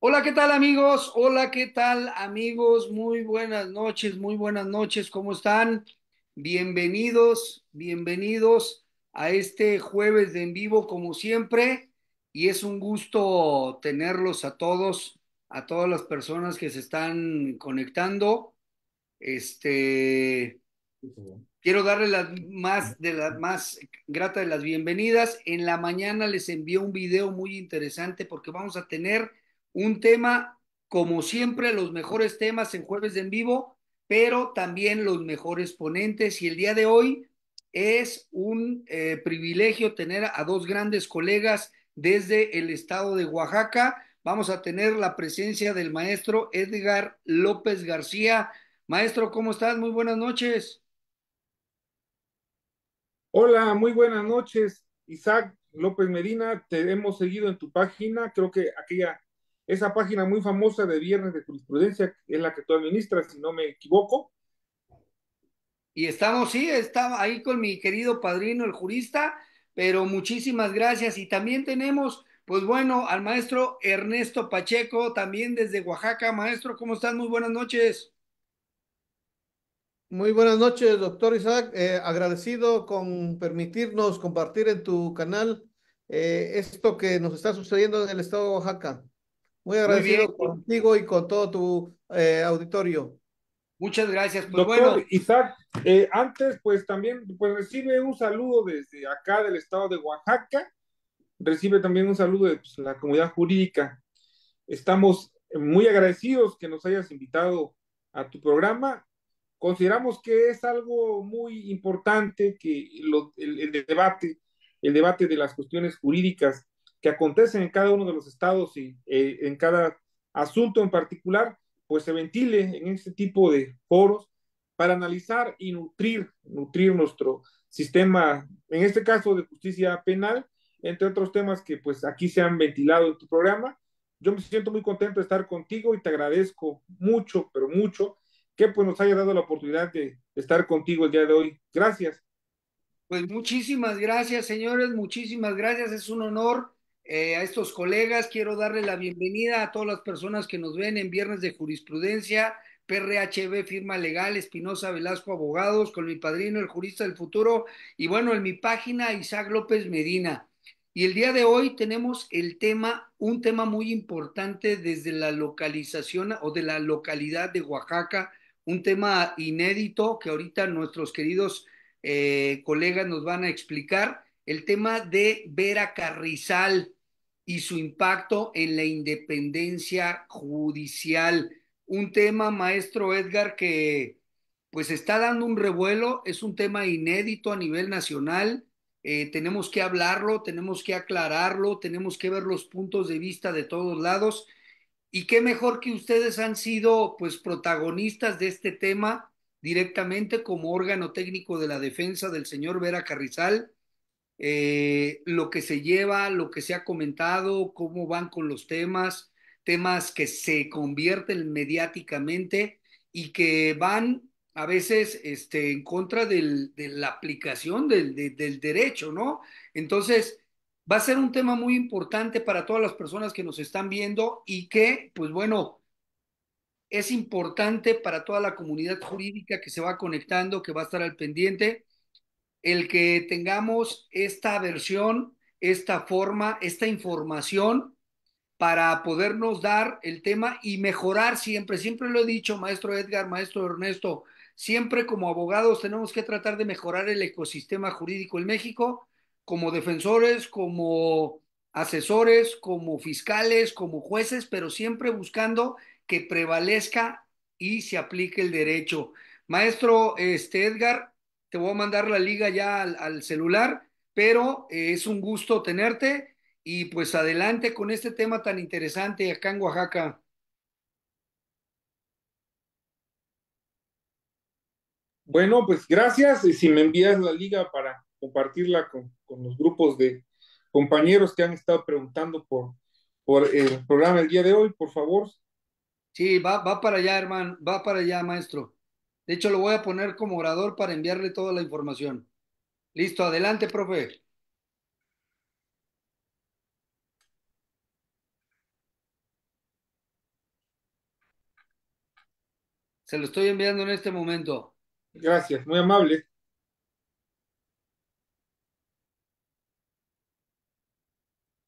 Hola, ¿qué tal amigos? Hola, ¿qué tal amigos? Muy buenas noches, muy buenas noches, ¿cómo están? Bienvenidos, bienvenidos a este jueves de en vivo como siempre y es un gusto tenerlos a todos, a todas las personas que se están conectando. Este quiero darle las más de las más grata de las bienvenidas. En la mañana les envié un video muy interesante porque vamos a tener un tema, como siempre, los mejores temas en jueves en vivo, pero también los mejores ponentes. Y el día de hoy es un eh, privilegio tener a dos grandes colegas desde el estado de Oaxaca. Vamos a tener la presencia del maestro Edgar López García. Maestro, ¿cómo estás? Muy buenas noches. Hola, muy buenas noches, Isaac López Medina. Te hemos seguido en tu página. Creo que aquella esa página muy famosa de viernes de jurisprudencia, es la que tú administras, si no me equivoco. Y estamos, sí, está ahí con mi querido padrino, el jurista, pero muchísimas gracias. Y también tenemos, pues bueno, al maestro Ernesto Pacheco, también desde Oaxaca. Maestro, ¿cómo estás? Muy buenas noches. Muy buenas noches, doctor Isaac. Eh, agradecido con permitirnos compartir en tu canal eh, esto que nos está sucediendo en el estado de Oaxaca. Muy agradecido contigo y con todo tu eh, auditorio. Muchas gracias. Pues bueno. Isaac, eh, antes pues también pues recibe un saludo desde acá del estado de Oaxaca, recibe también un saludo de pues, la comunidad jurídica. Estamos muy agradecidos que nos hayas invitado a tu programa. Consideramos que es algo muy importante que debate, el debate de las cuestiones jurídicas que acontecen en cada uno de los estados y eh, en cada asunto en particular, pues se ventile en este tipo de foros para analizar y nutrir, nutrir nuestro sistema, en este caso de justicia penal, entre otros temas que pues aquí se han ventilado en tu programa. Yo me siento muy contento de estar contigo y te agradezco mucho, pero mucho, que pues nos haya dado la oportunidad de estar contigo el día de hoy. Gracias. Pues muchísimas gracias, señores, muchísimas gracias. Es un honor eh, a estos colegas. Quiero darle la bienvenida a todas las personas que nos ven en Viernes de Jurisprudencia, PRHB, firma legal, Espinosa Velasco Abogados, con mi padrino, el jurista del futuro, y bueno, en mi página, Isaac López Medina. Y el día de hoy tenemos el tema, un tema muy importante desde la localización o de la localidad de Oaxaca, un tema inédito que ahorita nuestros queridos eh, colegas nos van a explicar, el tema de Vera Carrizal y su impacto en la independencia judicial. Un tema, maestro Edgar, que pues está dando un revuelo, es un tema inédito a nivel nacional, eh, tenemos que hablarlo, tenemos que aclararlo, tenemos que ver los puntos de vista de todos lados. Y qué mejor que ustedes han sido pues protagonistas de este tema directamente como órgano técnico de la defensa del señor Vera Carrizal eh, lo que se lleva, lo que se ha comentado, cómo van con los temas, temas que se convierten mediáticamente y que van a veces este, en contra de la aplicación del, del derecho, ¿no? Entonces, va a ser un tema muy importante para todas las personas que nos están viendo y que, pues bueno, es importante para toda la comunidad jurídica que se va conectando, que va a estar al pendiente el que tengamos esta versión, esta forma, esta información para podernos dar el tema y mejorar siempre. Siempre lo he dicho, maestro Edgar, maestro Ernesto, siempre como abogados tenemos que tratar de mejorar el ecosistema jurídico en México, como defensores, como asesores, como fiscales, como jueces, pero siempre buscando que prevalezca y se aplique el derecho. Maestro este, Edgar, te voy a mandar la liga ya al, celular, pero eh, es un gusto tenerte y pues adelante con este tema tan interesante acá en Oaxaca. Bueno, pues gracias. Y si me envías la liga para compartirla con, los grupos de compañeros que han estado preguntando por, por el programa el día de hoy, por favor. Sí, va, va para allá, hermano, va para allá, maestro. De hecho, lo voy a poner como orador para enviarle toda la información. Listo, adelante, profe. Se lo estoy enviando en este momento. Gracias, muy amable.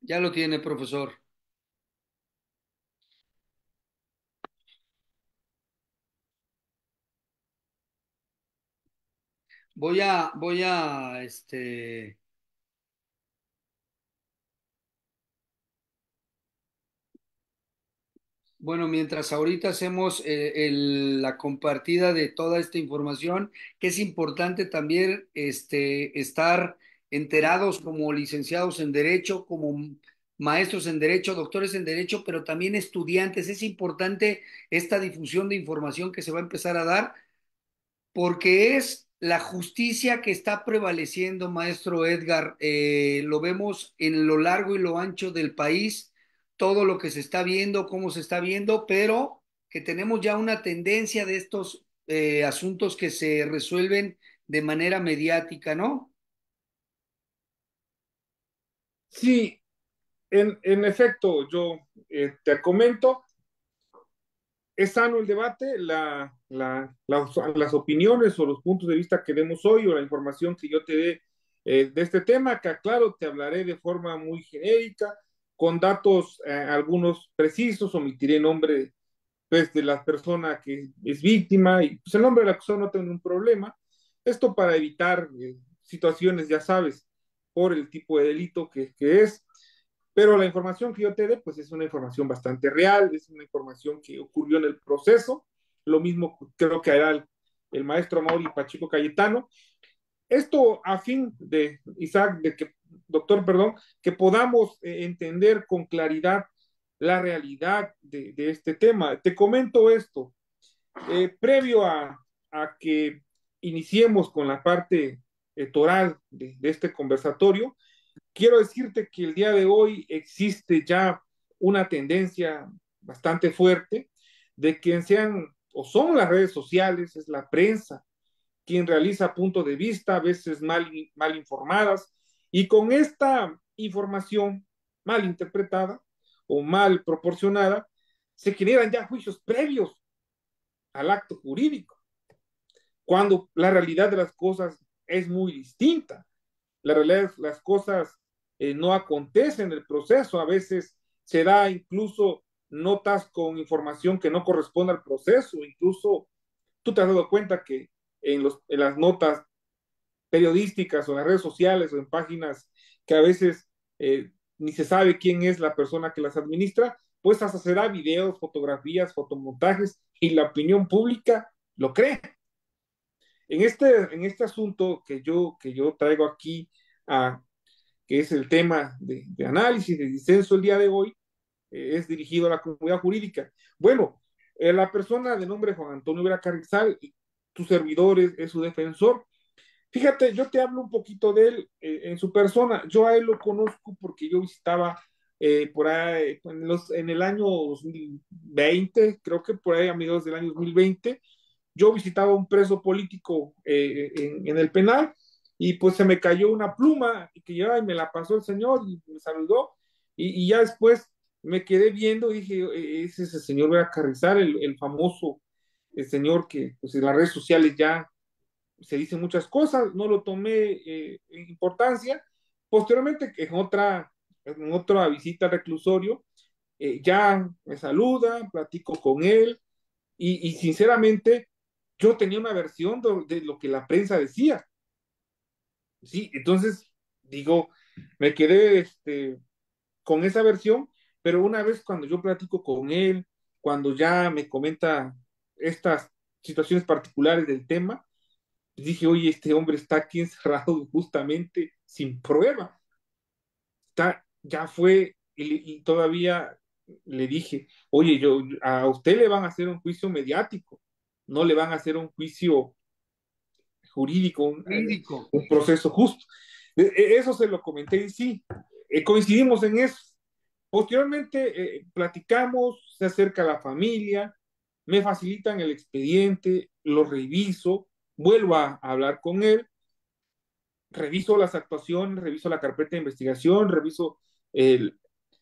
Ya lo tiene, profesor. Voy a, voy a, este... Bueno, mientras ahorita hacemos eh, la compartida de toda esta información, que es importante también este, estar enterados como licenciados en Derecho, como maestros en Derecho, doctores en Derecho, pero también estudiantes. Es importante esta difusión de información que se va a empezar a dar porque es la justicia que está prevaleciendo, maestro Edgar, eh, lo vemos en lo largo y lo ancho del país, todo lo que se está viendo, cómo se está viendo, pero que tenemos ya una tendencia de estos eh, asuntos que se resuelven de manera mediática, ¿no? Sí, en, efecto, yo eh, te comento, es sano el debate, la, las, opiniones o los puntos de vista que demos hoy o la información que yo te dé eh, de este tema, que claro, te hablaré de forma muy genérica, con datos eh, algunos precisos, omitiré nombre pues, de la persona que es víctima y pues, el nombre de la persona no tiene un problema. Esto para evitar eh, situaciones, ya sabes, por el tipo de delito que, que es. Pero la información que yo te dé, pues es una información bastante real, es una información que ocurrió en el proceso. Lo mismo creo que hará el, maestro Mauri Pachico Cayetano. Esto a fin de, Isaac, de que, doctor, perdón, que podamos eh, entender con claridad la realidad de, este tema. Te comento esto. Eh, previo a, que iniciemos con la parte eh, oral de, este conversatorio, Quiero decirte que el día de hoy existe ya una tendencia bastante fuerte de quien sean o son las redes sociales, es la prensa, quien realiza puntos de vista, a veces mal, mal informadas, y con esta información mal interpretada o mal proporcionada, se generan ya juicios previos al acto jurídico, cuando la realidad de las cosas es muy distinta. La realidad de las cosas eh, no acontece en el proceso. A veces se da incluso notas con información que no corresponde al proceso. Incluso tú te has dado cuenta que en, las notas periodísticas o en las redes sociales o en páginas que a veces eh, ni se sabe quién es la persona que las administra, pues hasta se da videos, fotografías, fotomontajes y la opinión pública lo cree. En este, en este asunto que yo, que yo traigo aquí a, que es el tema de, análisis, de disenso el día de hoy, eh, es dirigido a la comunidad jurídica. Bueno, eh, la persona de nombre Juan Antonio Vera Carrizal, tu servidor es, es, su defensor. Fíjate, yo te hablo un poquito de él eh, en su persona. Yo a él lo conozco porque yo visitaba por ahí en, los, en el año 2020, creo que por ahí a mediados del año 2020, yo visitaba a un preso político en, en el penal y pues se me cayó una pluma y que ya ay, me la pasó el señor y me saludó y, ya después me quedé viendo y dije, eh, eh, es el señor a carrizar el, el, famoso el señor que pues en las redes sociales ya se dicen muchas cosas, no lo tomé eh, en importancia. Posteriormente, en otra, en otra visita al reclusorio, ya me saluda, platico con él y, sinceramente yo tenía una versión de, lo que la prensa decía. Sí, entonces, digo, me quedé este, con esa versión, pero una vez cuando yo platico con él, cuando ya me comenta estas situaciones particulares del tema, dije, oye, este hombre está aquí encerrado justamente sin prueba. Está, ya fue y, y todavía le dije, oye, yo, a usted le van a hacer un juicio mediático, no le van a hacer un juicio jurídico, un, proceso justo. E, e, eso se lo comenté y sí, eh, coincidimos en eso. Posteriormente eh, platicamos, se acerca la familia, me facilitan el expediente, lo reviso, vuelvo a hablar con él, reviso las actuaciones, reviso la carpeta de investigación, reviso el,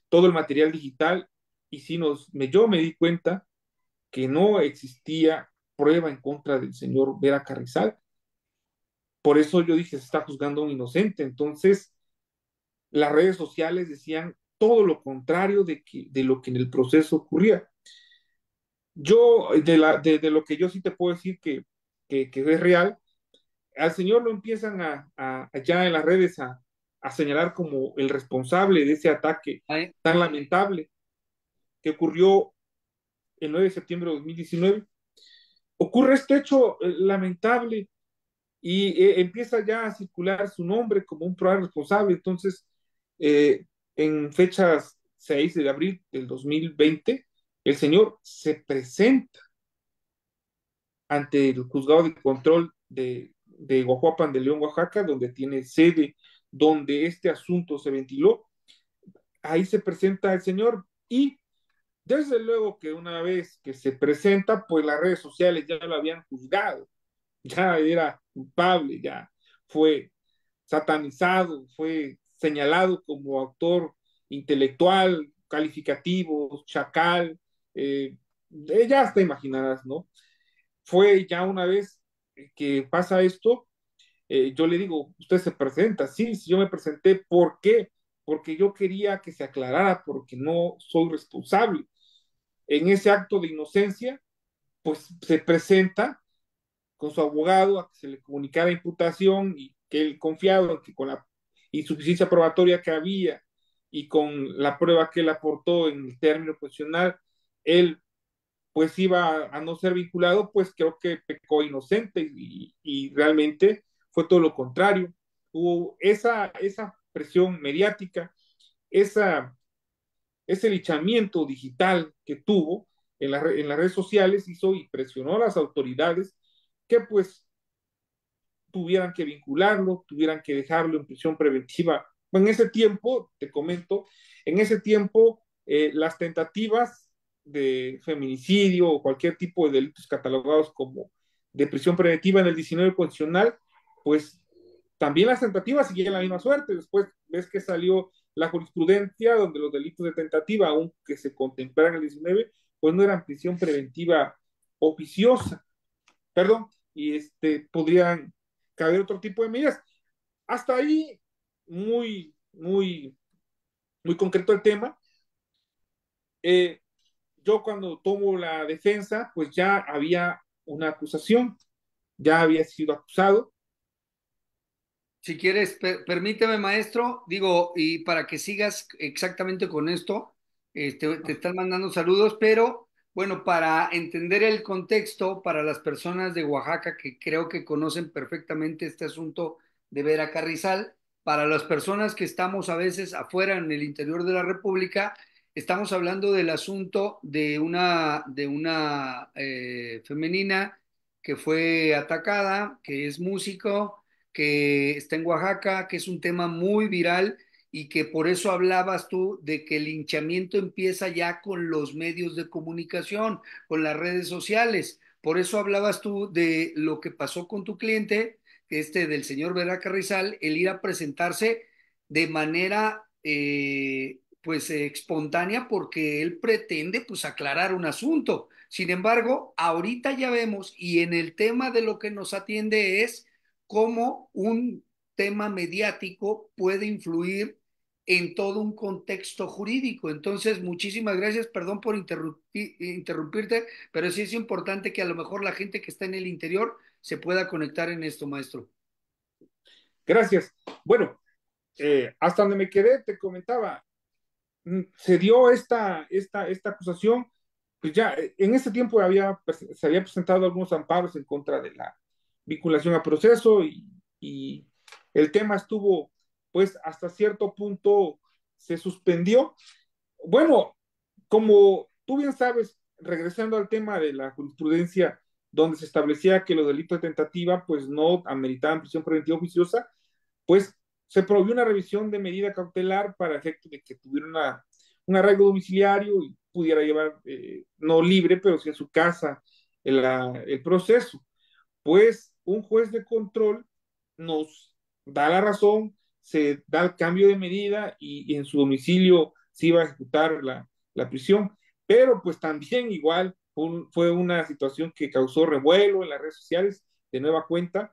todo el material digital y si nos, yo me di cuenta que no existía prueba en contra del señor Vera Carrizal por eso yo dije, se está juzgando a un inocente. Entonces, las redes sociales decían todo lo contrario de, de lo que en el proceso ocurría. Yo, de, lo que yo sí te puedo decir que, es real, al señor lo empiezan a, a en las redes a, señalar como el responsable de ese ataque tan lamentable que ocurrió el 9 de septiembre de 2019. Ocurre este hecho eh, lamentable y eh, empieza ya a circular su nombre como un programa responsable. Entonces, eh, en fechas 6 de abril del 2020, el señor se presenta ante el juzgado de control de, de Guajuapan de León, Oaxaca, donde tiene sede, donde este asunto se ventiló. Ahí se presenta el señor y desde luego que una vez que se presenta, pues las redes sociales ya lo habían juzgado, ya era culpable, ya fue satanizado, fue señalado como autor intelectual, calificativo, chacal, eh, ya hasta imaginarás, ¿no? Fue ya una vez que pasa esto, eh, yo le digo, usted se presenta, sí, sí, yo me presenté, ¿por qué? Porque yo quería que se aclarara, porque no soy responsable. En ese acto de inocencia, pues se presenta con su abogado a que se le comunicara imputación y que él confiaba que con la insuficiencia probatoria que había y con la prueba que él aportó en el término profesional, él pues iba a, no ser vinculado, pues creo que pecó inocente y, realmente fue todo lo contrario. Hubo esa, esa presión mediática, esa, ese lichamiento digital que tuvo en, en las redes sociales hizo y presionó a las autoridades que pues tuvieran que vincularlo, tuvieran que dejarlo en prisión preventiva. En ese tiempo, te comento, en ese tiempo eh, las tentativas de feminicidio o cualquier tipo de delitos catalogados como de prisión preventiva en el 19 constitucional, pues también las tentativas siguieron la misma suerte. Después ves que salió la jurisprudencia donde los delitos de tentativa, aunque se contemplaran en el 19, pues no eran prisión preventiva oficiosa. Perdón, y este, podrían caber otro tipo de medidas. Hasta ahí, muy, muy, muy concreto el tema. Eh, yo cuando tomo la defensa, pues ya había una acusación, ya había sido acusado. Si quieres, permíteme, maestro, digo, y para que sigas exactamente con esto, eh, te están mandando saludos, pero bueno, para entender el contexto, para las personas de Oaxaca que creo que conocen perfectamente este asunto de Vera Carrizal, para las personas que estamos a veces afuera en el interior de la República, estamos hablando del asunto de una, de una eh, femenina que fue atacada, que es músico, que está en Oaxaca, que es un tema muy viral y que por eso hablabas tú de que el hinchamiento empieza ya con los medios de comunicación, con las redes sociales. Por eso hablabas tú de lo que pasó con tu cliente, este del señor Vera Carrizal, el ir a presentarse de manera eh, pues espontánea porque él pretende pues aclarar un asunto. Sin embargo, ahorita ya vemos y en el tema de lo que nos atiende es como un tema mediático puede influir en todo un contexto jurídico. Entonces, muchísimas gracias, perdón por interrumpirte, pero sí es importante que a lo mejor la gente que está en el interior se pueda conectar en esto, maestro. Gracias. Bueno, eh, hasta donde me quedé, te comentaba, mm, se dio esta, esta, esta acusación, pues ya eh, en ese tiempo había, pues, se había presentado algunos amparos en contra de la vinculación a proceso y, y el tema estuvo, pues, hasta cierto punto se suspendió. Bueno, como tú bien sabes, regresando al tema de la jurisprudencia, donde se establecía que los delitos de tentativa, pues, no ameritaban prisión preventiva oficiosa, pues, se prohibió una revisión de medida cautelar para efecto de que tuviera un arreglo domiciliario y pudiera llevar, eh, no libre, pero sí en su casa, el proceso. Pues un juez de control nos da la razón, se da el cambio de medida y, en su domicilio se iba a ejecutar la, prisión. Pero pues también igual fue una situación que causó revuelo en las redes sociales de nueva cuenta.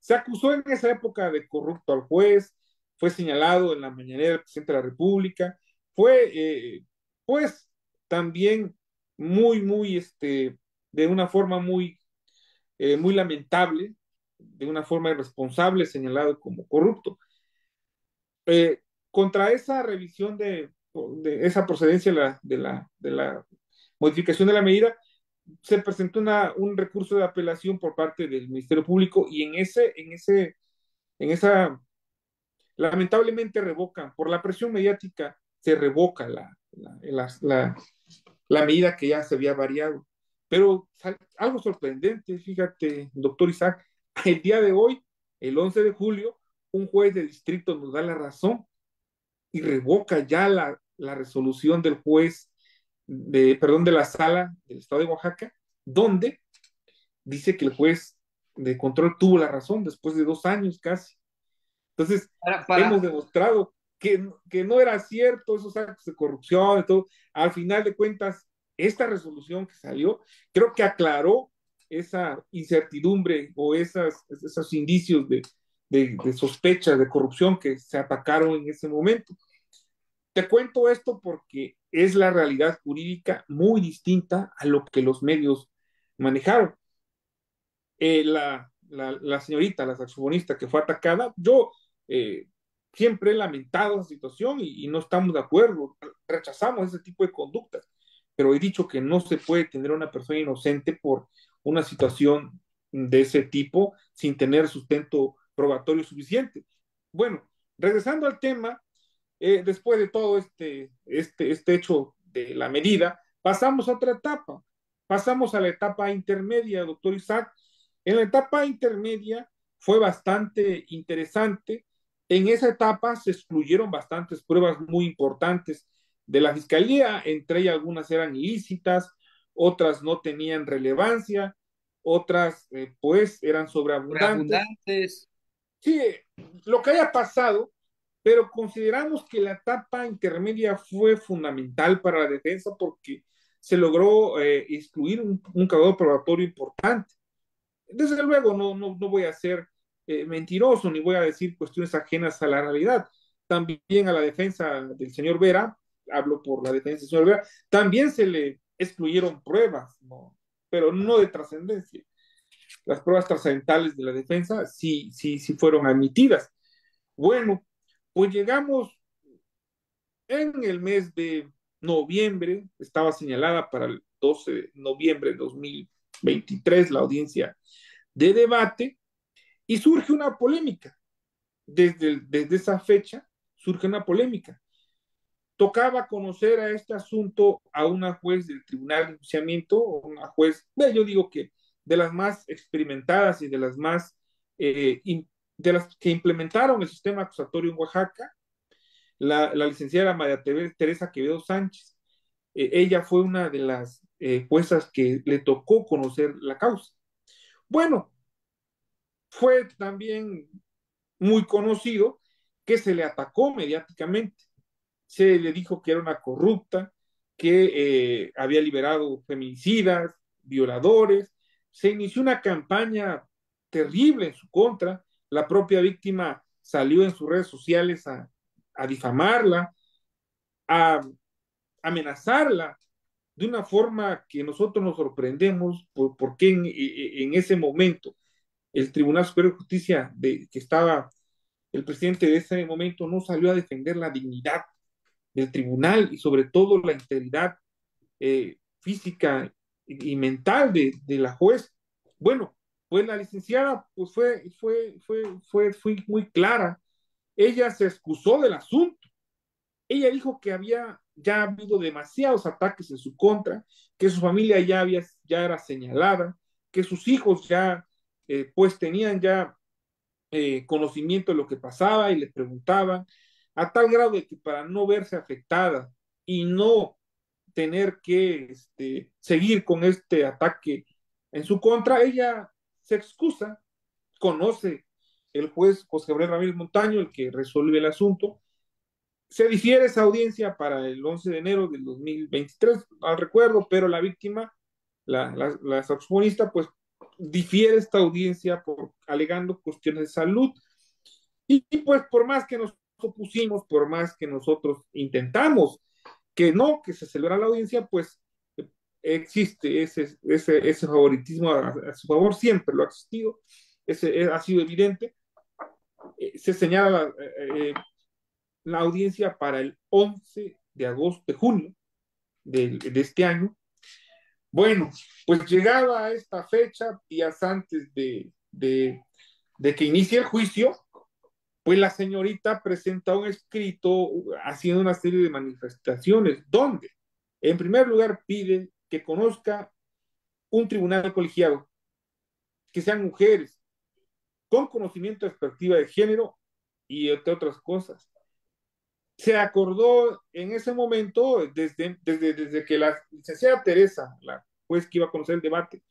Se acusó en esa época de corrupto al juez, fue señalado en la mañanera del presidente de la República, fue eh, pues también muy, muy, este, de una forma muy, eh, muy lamentable, de una forma irresponsable señalado como corrupto. Eh, contra esa revisión de, esa procedencia de, la, de la modificación de la medida, se presentó una, un recurso de apelación por parte del Ministerio Público y en ese, en ese, en esa, lamentablemente revocan, por la presión mediática, se revoca la, la, la, la medida que ya se había variado. Pero algo sorprendente, fíjate, doctor Isaac, el día de hoy, el 11 de julio, un juez de distrito nos da la razón y revoca ya la, la resolución del juez, de, perdón, de la sala del estado de Oaxaca, donde dice que el juez de control tuvo la razón después de dos años casi. Entonces, hemos demostrado que, que, no era cierto esos actos de corrupción. Y todo. Al final de cuentas, esta resolución que salió, creo que aclaró esa incertidumbre o esas, esos indicios de, de, de sospecha de corrupción que se atacaron en ese momento. Te cuento esto porque es la realidad jurídica muy distinta a lo que los medios manejaron. Eh, la, la, la, señorita, la saxofonista que fue atacada, yo eh, siempre he lamentado esa situación y, y, no estamos de acuerdo, rechazamos ese tipo de conductas, pero he dicho que no se puede tener una persona inocente por una situación de ese tipo sin tener sustento probatorio suficiente. Bueno, regresando al tema, eh, después de todo este, este, este hecho de la medida, pasamos a otra etapa, pasamos a la etapa intermedia, doctor Isaac. En la etapa intermedia fue bastante interesante. En esa etapa se excluyeron bastantes pruebas muy importantes de la fiscalía, entre ellas algunas eran ilícitas, otras no tenían relevancia, otras eh, pues eran sobreabundantes. Sí, lo que haya pasado, pero consideramos que la etapa intermedia fue fundamental para la defensa porque se logró eh, excluir un, un probatorio importante. Desde luego, no, no, no voy a ser eh, mentiroso ni voy a decir cuestiones ajenas a la realidad. También a la defensa del señor Vera, hablo por la defensa del señor Vera, también se le excluyeron pruebas, ¿no? pero no de trascendencia. Las pruebas trascendentales de la defensa sí, sí, sí fueron admitidas. Bueno, pues llegamos en el mes de noviembre, estaba señalada para el 12 de noviembre de 2023 la audiencia de debate y surge una polémica. Desde, desde esa fecha surge una polémica tocaba conocer a este asunto a una juez del Tribunal de o una juez, yo digo que de las más experimentadas y de las más, eh, de las que implementaron el sistema acusatorio en Oaxaca, la, licenciada María Teresa Quevedo Sánchez. E, ella fue una de las eh, juezas que le tocó conocer la causa. Bueno, fue también muy conocido que se le atacó mediáticamente se le dijo que era una corrupta, que eh, había liberado feminicidas, violadores. Se inició una campaña terrible en su contra. La propia víctima salió en sus redes sociales a, difamarla, a amenazarla de una forma que nosotros nos sorprendemos Porque en, e, e, en, ese momento el Tribunal Superior de Justicia de, que estaba el presidente de ese momento no salió a defender la dignidad del tribunal y sobre todo la integridad eh, física y, mental de, de, la juez. Bueno, pues la licenciada pues fue, fue, fue, fue, fue muy clara. Ella se excusó del asunto. Ella dijo que había ya habido demasiados ataques en su contra, que su familia ya, había, ya era señalada, que sus hijos ya eh, pues tenían ya eh, conocimiento de lo que pasaba y les preguntaban a tal grado de que para no verse afectada y no tener que este, seguir con este ataque en su contra, ella se excusa, conoce el juez José Gabriel Ramírez Montaño, el que resuelve el asunto. Se difiere esa audiencia para el 11 de enero del 2023, al recuerdo, pero la víctima, la, la, saxofonista, pues difiere esta audiencia por alegando cuestiones de salud. y, pues por más que nos opusimos por más que nosotros intentamos que no, que se celebra la audiencia, pues existe ese, ese, ese favoritismo a, su favor, siempre lo ha existido, ese, eh, ha sido evidente. Eh, se señala eh, la, audiencia para el 11 de agosto, de junio de, este año. Bueno, pues llegaba a esta fecha, días antes de, de, de que inicie el juicio, pues la señorita presenta un escrito haciendo una serie de manifestaciones, donde, en primer lugar, pide que conozca un tribunal colegiado, que sean mujeres, con conocimiento de perspectiva de género y entre otras cosas. Se acordó en ese momento, desde, desde, desde que la licenciada Teresa, la juez que iba a conocer el debate,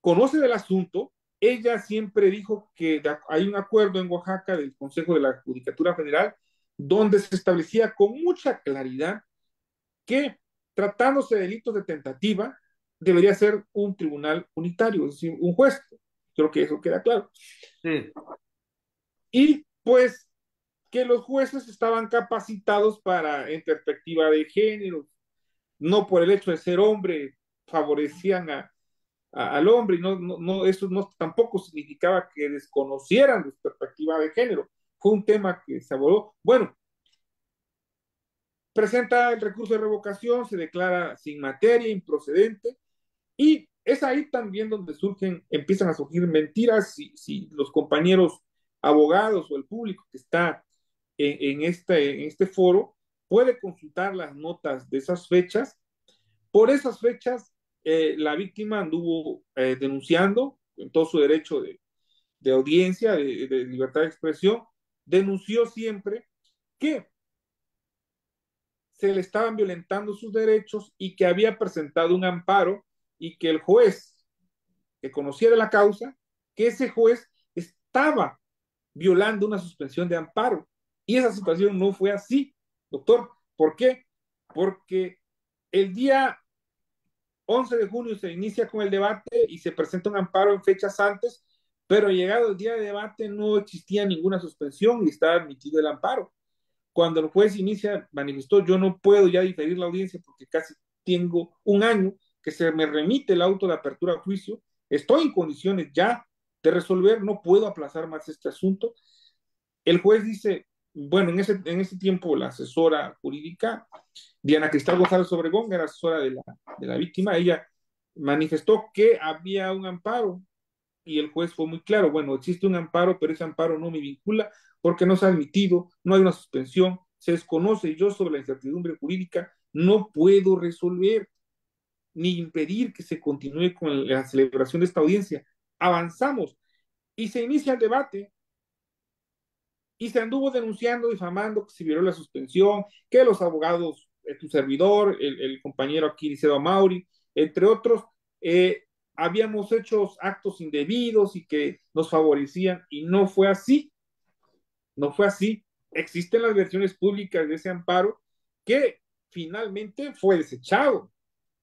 conoce del asunto, ella siempre dijo que hay un acuerdo en Oaxaca del Consejo de la Judicatura Federal donde se establecía con mucha claridad que tratándose de delitos de tentativa, debería ser un tribunal unitario, es decir, un juez. Creo que eso queda claro. Y pues que los jueces estaban capacitados para, en perspectiva de género, no por el hecho de ser hombre, favorecían a, al hombre y no, no, no, eso no, tampoco significaba que desconocieran la perspectiva de género. Fue un tema que se abordó. Bueno, presenta el recurso de revocación, se declara sin materia, improcedente, y es ahí también donde surgen, empiezan a surgir mentiras si, si los compañeros abogados o el público que está en, en este, en este foro puede consultar las notas de esas fechas. Por esas fechas eh, la víctima anduvo eh, denunciando en todo su derecho de, audiencia, de, de, libertad de expresión, denunció siempre que se le estaban violentando sus derechos y que había presentado un amparo y que el juez que conocía de la causa, que ese juez estaba violando una suspensión de amparo. Y esa situación no fue así, doctor. ¿Por qué? Porque el día 11 de junio se inicia con el debate y se presenta un amparo en fechas antes, pero llegado el día de debate no existía ninguna suspensión y estaba admitido el amparo. Cuando el juez inicia, manifestó, yo no puedo ya diferir la audiencia porque casi tengo un año que se me remite el auto de apertura a juicio, estoy en condiciones ya de resolver, no puedo aplazar más este asunto. El juez dice, bueno, en ese, en ese tiempo la asesora jurídica, Diana Cristal González Obregón, era asesora de la, de la víctima, ella manifestó que había un amparo y el juez fue muy claro, bueno, existe un amparo, pero ese amparo no me vincula porque no se ha admitido, no hay una suspensión, se desconoce yo sobre la incertidumbre jurídica, no puedo resolver ni impedir que se continúe con la celebración de esta audiencia. Avanzamos y se inicia el debate y se anduvo denunciando, difamando que se violó la suspensión, que los abogados, eh, tu servidor, el, compañero aquí Licedo Mauri, entre otros, eh, habíamos hecho actos indebidos y que nos favorecían y no fue así, no fue así. Existen las versiones públicas de ese amparo que finalmente fue desechado,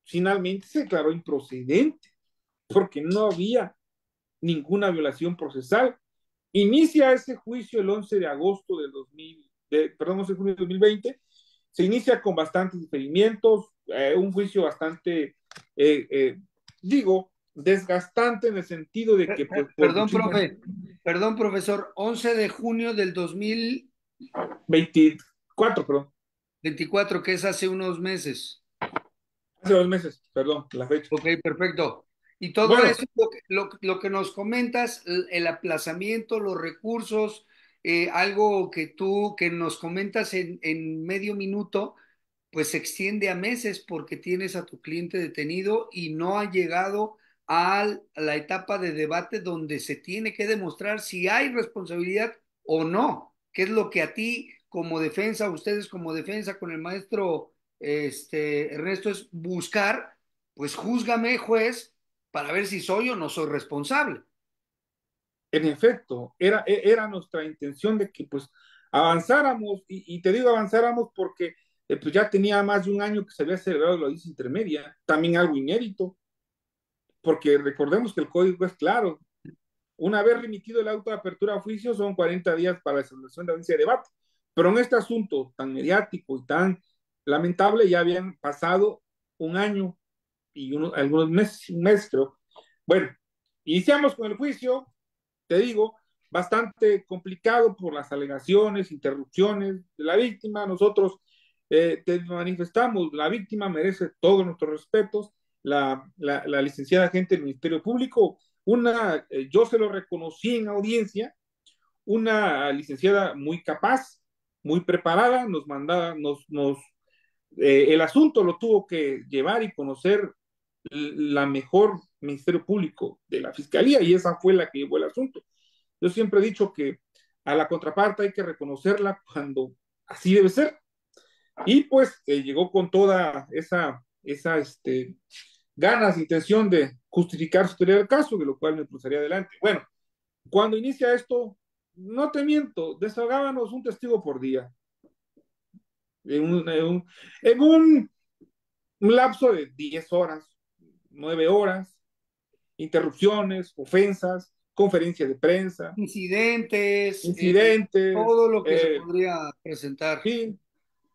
finalmente se declaró improcedente porque no había ninguna violación procesal Inicia ese juicio el 11 de agosto del 2000, perdón, 11 de junio de 2020. Se inicia con bastantes impedimientos, eh, un juicio bastante, eh, eh, digo, desgastante en el sentido de que... perdón, profe, perdón, profesor, 11 de junio del 2024, perdón. 24, que es hace unos meses. Hace dos meses, perdón, la fecha. Ok, perfecto. Y todo eso, lo que, nos comentas, el aplazamiento, los recursos, eh, algo que tú, que nos comentas en, medio minuto, pues se extiende a meses porque tienes a tu cliente detenido y no ha llegado a la etapa de debate donde se tiene que demostrar si hay responsabilidad o no, que es lo que a ti como defensa, ustedes como defensa con el maestro este, Ernesto es buscar, pues júzgame juez para ver si soy o no soy responsable. En efecto, era, e, era nuestra intención de que pues avanzáramos, y, y te digo avanzáramos porque eh, pues ya tenía más de un año que se había celebrado la audiencia intermedia, también algo inédito, porque recordemos que el código es claro. Una vez remitido el auto de apertura a juicio, son 40 días para la celebración de audiencia de debate. Pero en este asunto tan mediático y tan lamentable, ya habían pasado un año y algunos meses, creo. Bueno, iniciamos con el juicio, te digo, bastante complicado por las alegaciones, interrupciones de la víctima. Nosotros eh, te manifestamos, la víctima merece todos nuestros respetos, la, la, licenciada gente del Ministerio Público, una, eh, yo se lo reconocí en audiencia, una licenciada muy capaz, muy preparada, nos mandaba, nos, nos eh, el asunto lo tuvo que llevar y conocer la mejor Ministerio Público de la Fiscalía y esa fue la que llevó el asunto. Yo siempre he dicho que a la contraparte hay que reconocerla cuando así debe ser. Y pues eh, llegó con toda esa, esa este, ganas, intención de justificar su teoría del caso, de lo cual me cruzaría adelante. Bueno, cuando inicia esto, no te miento, desahogábamos un testigo por día. En un, en un, en un lapso de 10 horas, nueve horas, interrupciones, ofensas, conferencias de prensa. Incidentes. Eh, Incidentes. todo lo que se eh, podría presentar. Sí.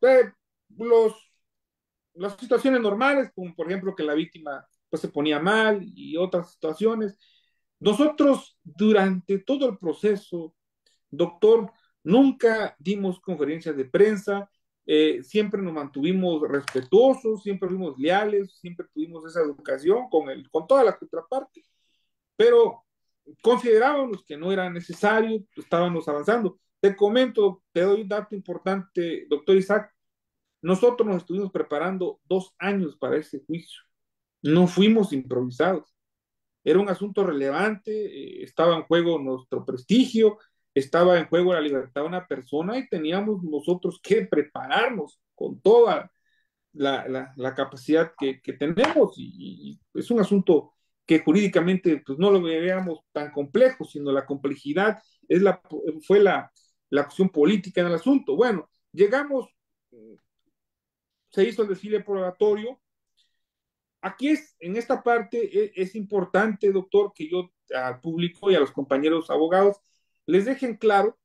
Eh, los, las situaciones normales, como por ejemplo que la víctima pues, se ponía mal y otras situaciones. Nosotros durante todo el proceso, doctor, nunca dimos conferencias de prensa, eh, siempre nos mantuvimos respetuosos, siempre fuimos leales, siempre tuvimos esa educación con, el, con todas las partes pero considerábamos que no era necesario, estábamos avanzando. Te comento, te doy un dato importante, doctor Isaac, nosotros nos estuvimos preparando dos años para ese juicio, no fuimos improvisados. Era un asunto relevante, eh, estaba en juego nuestro prestigio, estaba en juego la libertad de una persona y teníamos nosotros que prepararnos con toda la, capacidad que, tenemos y, es un asunto que jurídicamente pues no lo veíamos tan complejo, sino la complejidad es la, fue la, la acción política en el asunto. Bueno, llegamos, mm, se hizo el desfile probatorio. Aquí es, en esta parte e, es importante, doctor, que yo al público y a los compañeros abogados les dejen claro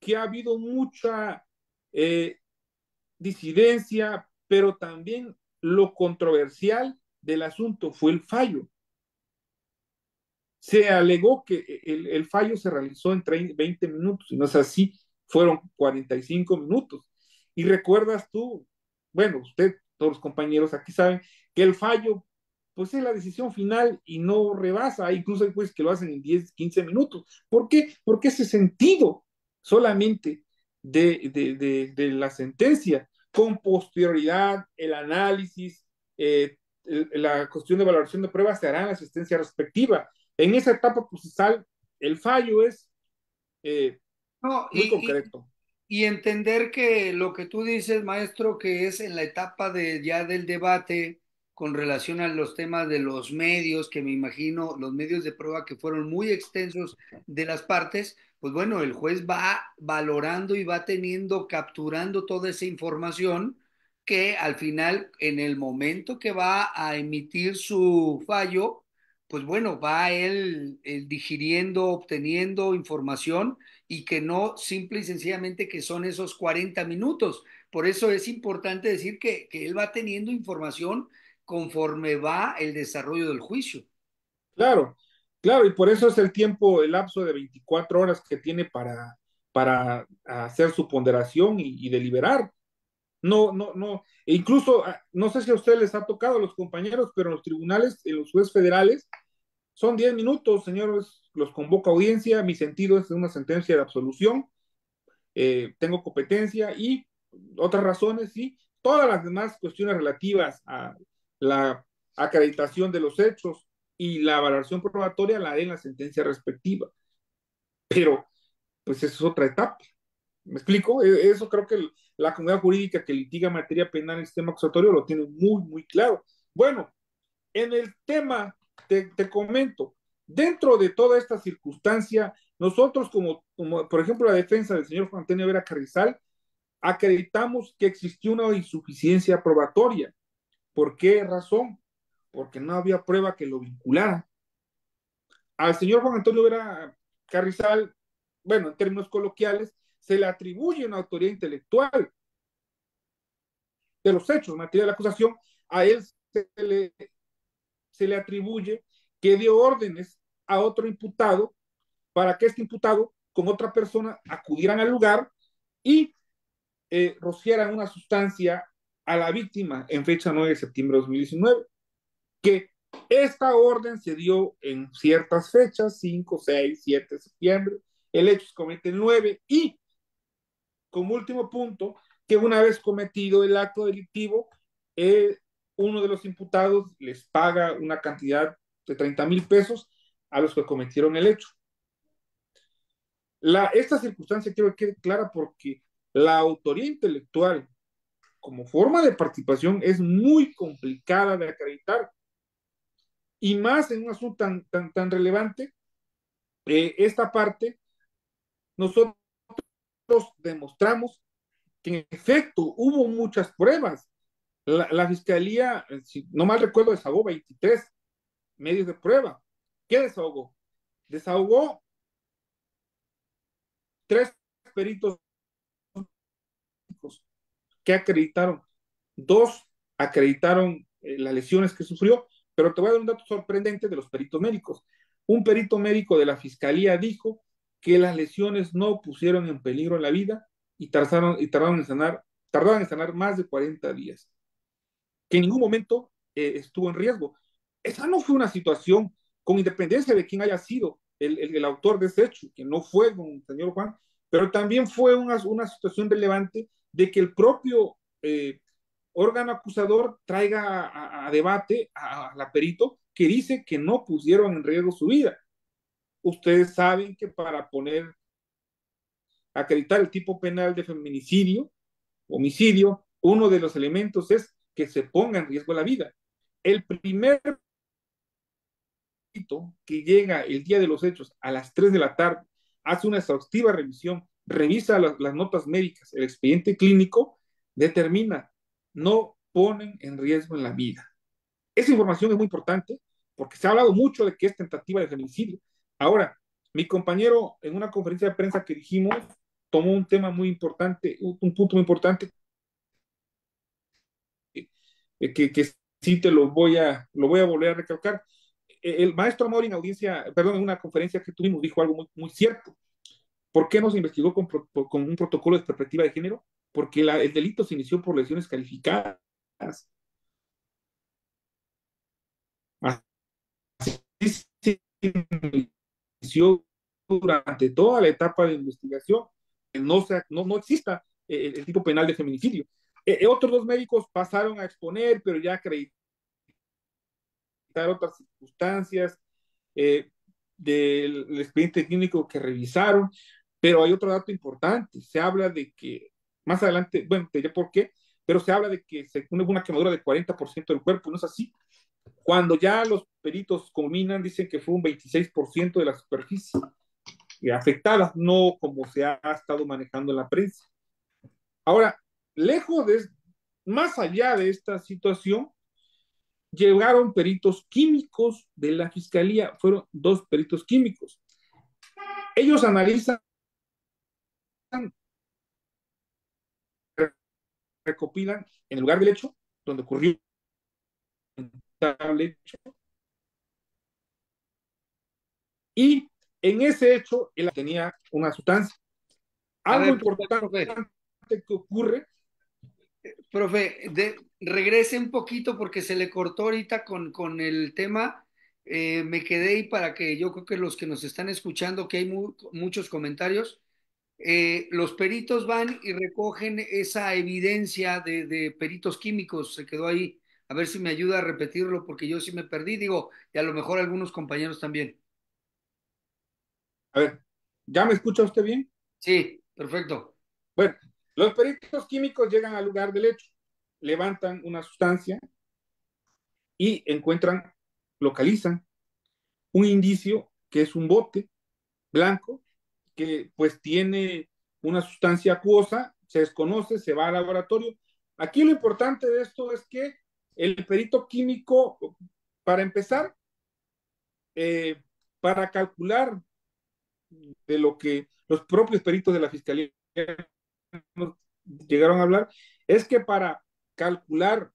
que ha habido mucha eh, disidencia, pero también lo controversial del asunto fue el fallo. Se alegó que el, fallo se realizó en 20 minutos, y no es así, fueron 45 minutos. Y recuerdas tú, bueno, usted, todos los compañeros aquí saben que el fallo pues es la decisión final y no rebasa. Incluso hay jueces que lo hacen en 10, 15 minutos. ¿Por qué? Porque ese sentido solamente de, de, de, la sentencia, con posterioridad, el análisis, eh, la cuestión de valoración de pruebas se hará en la asistencia respectiva. En esa etapa procesal, el fallo es eh, muy concreto. Y, y entender que lo que tú dices, maestro, que es en la etapa de, ya del debate, con relación a los temas de los medios, que me imagino los medios de prueba que fueron muy extensos de las partes, pues bueno, el juez va valorando y va teniendo, capturando toda esa información que al final, en el momento que va a emitir su fallo, pues bueno, va él, digiriendo, obteniendo información y que no simple y sencillamente que son esos 40 minutos. Por eso es importante decir que, que él va teniendo información conforme va el desarrollo del juicio. Claro, claro, y por eso es el tiempo, el lapso de 24 horas que tiene para, para hacer su ponderación y, deliberar. No, no, no. E incluso, ah, no sé si a ustedes les ha tocado, a los compañeros, pero en los tribunales, en los jueces federales, son 10 minutos, señores, los convoca audiencia, mi sentido es una sentencia de absolución, eh, tengo competencia y otras razones y todas las demás cuestiones relativas a la acreditación de los hechos y la valoración probatoria la den en la sentencia respectiva. Pero, pues eso es otra etapa. ¿Me explico? E, eso creo que la comunidad jurídica que litiga materia penal en el sistema acusatorio lo tiene muy, muy claro. Bueno, en el tema, te, te comento, dentro de toda esta circunstancia, nosotros como, como, por ejemplo, la defensa del señor Juan Antonio Vera Carrizal, acreditamos que existió una insuficiencia probatoria ¿Por qué razón? Porque no había prueba que lo vinculara. Al señor Juan Antonio Vera Carrizal, bueno, en términos coloquiales, se le atribuye una autoría intelectual de los hechos en materia de la acusación. A él se le, atribuye que dio órdenes a otro imputado para que este imputado con otra persona acudieran al lugar y eh, rociaran una sustancia a la víctima en fecha 9 de septiembre de 2019, que esta orden se dio en ciertas fechas, 5, 6, 7 de septiembre, el hecho se comete el 9 y, como último punto, que una vez cometido el acto delictivo, eh, uno de los imputados les paga una cantidad de 30 mil pesos a los que cometieron el hecho. La, esta circunstancia quiero que quede clara porque la autoría intelectual como forma de participación es muy complicada de acreditar. Y más en un asunto tan, tan, tan relevante, eh, esta parte, nosotros demostramos que en efecto hubo muchas pruebas. La, fiscalía, eh, si no mal recuerdo, desahogó 23 medios de prueba. ¿Qué desahogó? Desahogó tres peritos ¿Qué acreditaron? Dos, acreditaron eh, las lesiones que sufrió, pero te voy a dar un dato sorprendente de los peritos médicos. Un perito médico de la fiscalía dijo que las lesiones no pusieron en peligro la vida y tardaron, y tardaron en sanar, tardaron en sanar más de 40 días, que en ningún momento eh, estuvo en riesgo. Esa no fue una situación, con independencia de quién haya sido el, autor de ese hecho, que no fue con el señor Juan, pero también fue una, una situación relevante de que el propio eh, órgano acusador traiga a, debate al la perito que dice que no pusieron en riesgo su vida. Ustedes saben que para poner, acreditar el tipo penal de feminicidio, homicidio, uno de los elementos es que se ponga en riesgo la vida. El primer que llega el día de los hechos a las 3 de la tarde, hace una exhaustiva revisión revisa las, notas médicas, el expediente clínico, determina, no ponen en riesgo en la vida. Esa información es muy importante porque se ha hablado mucho de que es tentativa de feminicidio. Ahora, mi compañero en una conferencia de prensa que dijimos tomó un tema muy importante, un punto muy importante eh, que, que sí te lo voy a lo voy a volver a recalcar. El maestro Amor en audiencia, perdón, en una conferencia que tuvimos dijo algo muy, muy cierto. ¿Por qué no se investigó con, un protocolo de perspectiva de género? Porque el delito se inició por lesiones calificadas. Así se durante toda la etapa de investigación. No, sea, no, no exista eh, el, tipo penal de feminicidio. Eh, eh, otros dos médicos pasaron a exponer, pero ya acreditar otras circunstancias del expediente clínico que revisaron. Pero hay otro dato importante, se habla de que, más adelante, bueno, te diré por qué, pero se habla de que se, une una quemadura del 40% del cuerpo, no es así. Cuando ya los peritos combinan, dicen que fue un 26% de la superficie afectada, no como se ha estado manejando en la prensa. Ahora, lejos de, más allá de esta situación, llegaron peritos químicos de la fiscalía, fueron dos peritos químicos. Ellos analizan recopilan en el lugar del hecho, donde ocurrió el hecho, y en ese hecho él tenía una sustancia. Algo importante que ocurre. Profe, de, regrese un poquito porque se le cortó ahorita con, con el tema. Eh, me quedé ahí para que yo creo que los que nos están escuchando, que hay muchos comentarios, eh, los peritos van y recogen esa evidencia de, de, peritos químicos, se quedó ahí. A ver si me ayuda a repetirlo, porque yo sí me perdí, digo, y a lo mejor algunos compañeros también. A ver, ¿ya me escucha usted bien? Sí, perfecto. Bueno, los peritos químicos llegan al lugar del hecho, levantan una sustancia y encuentran, localizan un indicio que es un bote blanco que pues tiene una sustancia acuosa, se desconoce, se va al laboratorio. Aquí lo importante de esto es que el perito químico, para empezar, eh, para calcular de lo que los propios peritos de la Fiscalía llegaron a hablar, es que para calcular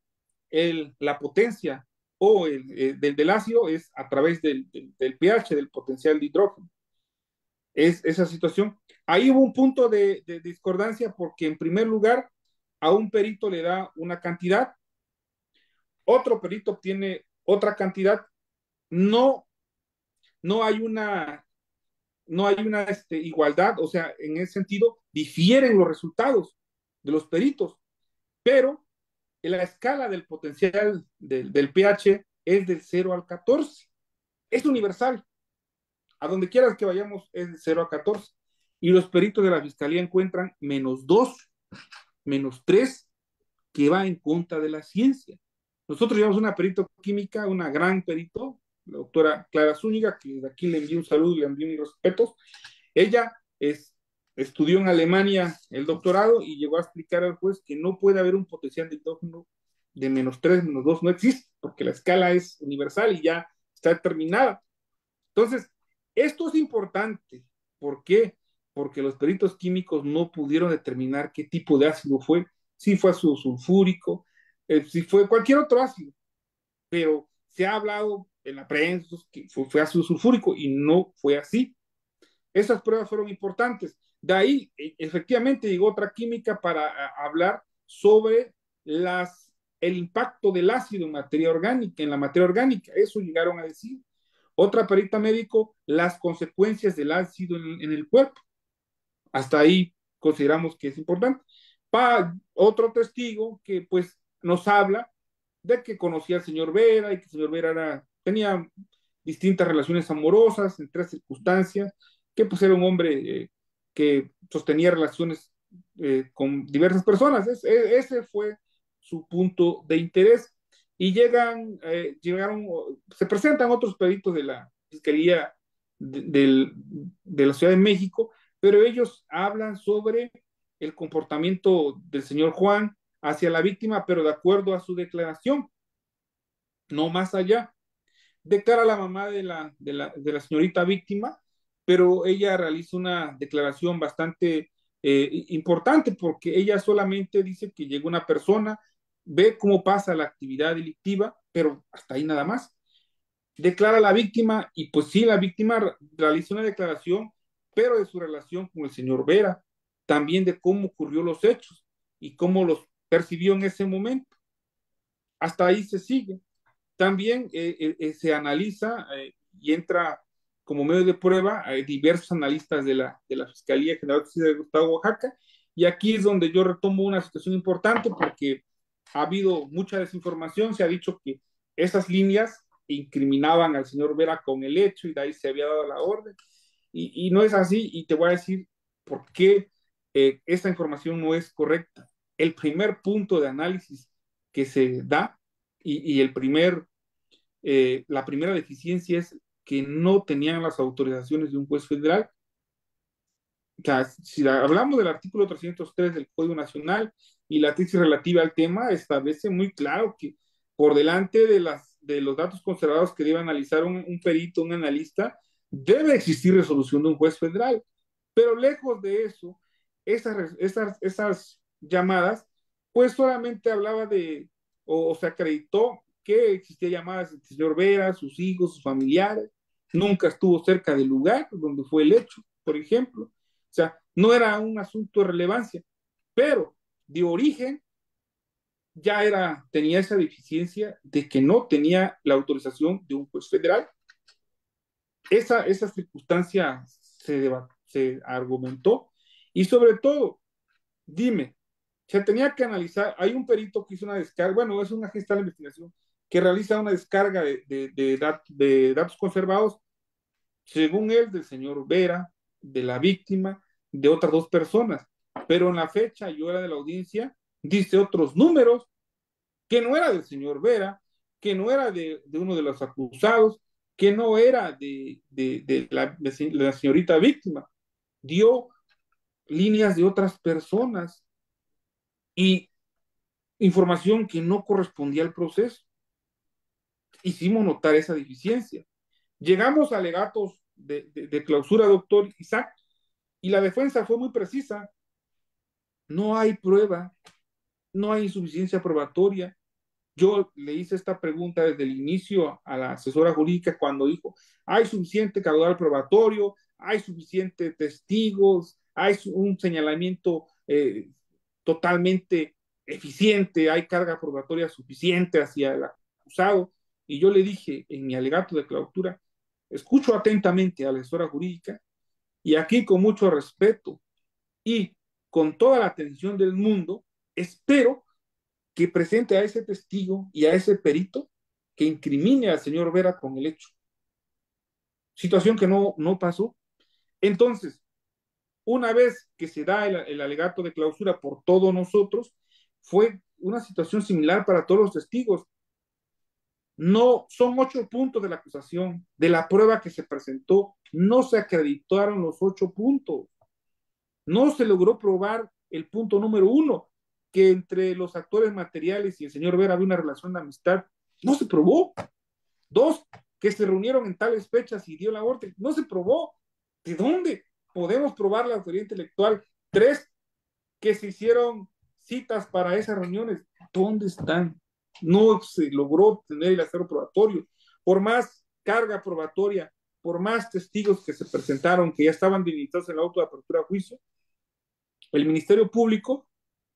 el, la potencia o el, eh, del, ácido es a través del pH, del potencial de hidrógeno es esa situación. Ahí hubo un punto de, discordancia porque en primer lugar a un perito le da una cantidad, otro perito obtiene otra cantidad, no, no hay una, no hay una este, igualdad, o sea, en ese sentido difieren los resultados de los peritos, pero la escala del potencial del, del pH es del 0 al 14, es universal a donde quieras que vayamos es de 0 a 14. Y los peritos de la fiscalía encuentran menos 2, menos 3, que va en contra de la ciencia. Nosotros llevamos una perito química, una gran perito, la doctora Clara Zúñiga, que de aquí le envío un saludo, y le envío mis respetos. Ella estudió en Alemania el doctorado y llegó a explicar al juez que no puede haber un potencial de de menos 3, menos 2, no existe, porque la escala es universal y ya está determinada. Entonces, esto es importante. ¿Por qué? Porque los peritos químicos no pudieron determinar qué tipo de ácido fue, si fue ácido sulfúrico, eh, si fue cualquier otro ácido. Pero se ha hablado en la prensa que fue, ácido sulfúrico y no fue así. Esas pruebas fueron importantes. De ahí, e, efectivamente, llegó otra química para hablar sobre las, el impacto del ácido en materia orgánica, en la materia orgánica. Eso llegaron a decir. Otra perita médico, las consecuencias del ácido en, el cuerpo. Hasta ahí consideramos que es importante. para otro testigo que pues nos habla de que conocía al señor Vera y que el señor Vera tenía distintas relaciones amorosas en tres circunstancias, que pues era un hombre eh, que sostenía relaciones eh, con diversas personas. E, ese fue su punto de interés y llegan, eh, llegaron, se presentan otros peritos de la Fiscalía de, la Ciudad de México, pero ellos hablan sobre el comportamiento del señor Juan hacia la víctima, pero de acuerdo a su declaración, no más allá. Declara la mamá de la, de la, de la señorita víctima, pero ella realiza una declaración bastante eh, importante porque ella solamente dice que llegó una persona, ve cómo pasa la actividad delictiva, pero hasta ahí nada más. Declara la víctima y pues sí, la víctima realiza una declaración, pero de su relación con el señor Vera, también de cómo ocurrió los hechos y cómo los percibió en ese momento. Hasta ahí se sigue. También eh, eh, eh, se analiza y entra como medio de prueba a diversos analistas de la, de la Fiscalía General de Oaxaca. Y aquí es donde yo retomo una situación importante porque ha habido mucha desinformación, se ha dicho que esas líneas incriminaban al señor Vera con el hecho y de ahí se había dado la orden. Y, no es así y te voy a decir por qué eh, esta información no es correcta. El primer punto de análisis que se da y, el primer, eh, la primera deficiencia es que no tenían las autorizaciones de un juez federal. O sea, si hablamos del artículo 303 del Código Nacional, y la tesis relativa al tema establece muy claro que por delante de, las, de los datos conservados que debe analizar un, perito, un analista, debe existir resolución de un juez federal. Pero lejos de eso, esas, esas, esas llamadas, pues solamente hablaba de, o, se acreditó que existían llamadas del señor Vera, sus hijos, sus familiares, nunca estuvo cerca del lugar donde fue el hecho, por ejemplo. O sea, no era un asunto de relevancia, pero de origen ya era, tenía esa deficiencia de que no tenía la autorización de un juez federal. Esa, circunstancia se, se argumentó y sobre todo, dime, se tenía que analizar, hay un perito que hizo una descarga, bueno, es una gesta de investigación que realiza una descarga de, de, de datos conservados, según él, del señor Vera, de la víctima, de otras dos personas. Pero en la fecha yo era de la audiencia, dice otros números, que no era del señor Vera, que no era de, uno de los acusados, que no era de, la, la señorita víctima. Dio líneas de otras personas y información que no correspondía al proceso. Hicimos notar esa deficiencia. Llegamos a alegatos de, de, clausura, doctor Isaac, y la defensa fue muy precisa no hay prueba, no hay insuficiencia probatoria. Yo le hice esta pregunta desde el inicio a la asesora jurídica cuando dijo, hay suficiente caudal probatorio, hay suficientes testigos, hay un señalamiento eh, totalmente eficiente, hay carga probatoria suficiente hacia el acusado. Y yo le dije en mi alegato de clausura, escucho atentamente a la asesora jurídica y aquí con mucho respeto y con toda la atención del mundo, espero que presente a ese testigo y a ese perito que incrimine al señor Vera con el hecho. Situación que no, no pasó. Entonces, una vez que se da el, el alegato de clausura por todos nosotros, fue una situación similar para todos los testigos. No, son ocho puntos de la acusación, de la prueba que se presentó, no se acreditaron los ocho puntos. No se logró probar el punto número uno, que entre los actores materiales y el señor Vera había una relación de amistad. No se probó. Dos, que se reunieron en tales fechas y dio la orden. No se probó. ¿De dónde podemos probar la autoridad intelectual? Tres, que se hicieron citas para esas reuniones. ¿Dónde están? No se logró tener el acero probatorio. Por más carga probatoria, por más testigos que se presentaron, que ya estaban debilitados en la auto de apertura a juicio, el Ministerio Público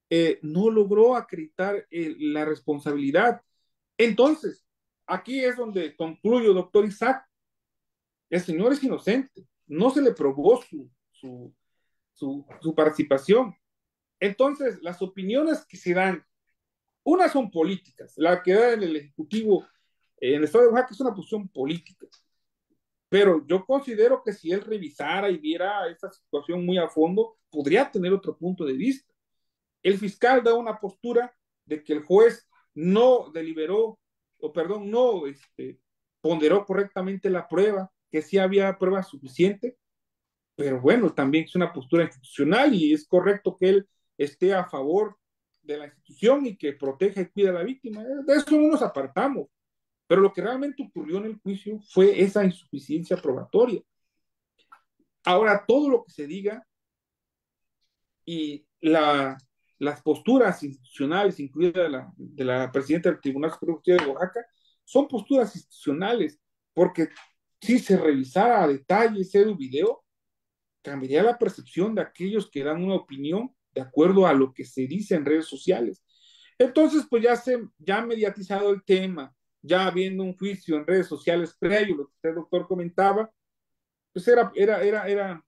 eh, no logró acreditar eh, la responsabilidad. Entonces, aquí es donde concluyo, doctor Isaac, el señor es inocente, no se le probó su, su, participación. Entonces, las opiniones que se dan, unas son políticas, la que da en el Ejecutivo en el Estado de Oaxaca es una posición política. Pero yo considero que si él revisara y viera esta situación muy a fondo, podría tener otro punto de vista. El fiscal da una postura de que el juez no deliberó, o perdón, no este, ponderó correctamente la prueba, que sí había prueba suficiente, pero bueno, también es una postura institucional y es correcto que él esté a favor de la institución y que proteja y cuida a la víctima. De eso no nos apartamos. Pero lo que realmente ocurrió en el juicio fue esa insuficiencia probatoria. Ahora, todo lo que se diga y las posturas institucionales, incluida la, de la presidenta del Tribunal Superior de Oaxaca, son posturas institucionales, porque si se revisara a detalle ese video, cambiaría la percepción de aquellos que dan una opinión de acuerdo a lo que se dice en redes sociales. Entonces, pues ya se ya ha mediatizado el tema, ya habiendo un juicio en redes sociales previo, lo que usted, doctor, comentaba, pues era, era, era, era,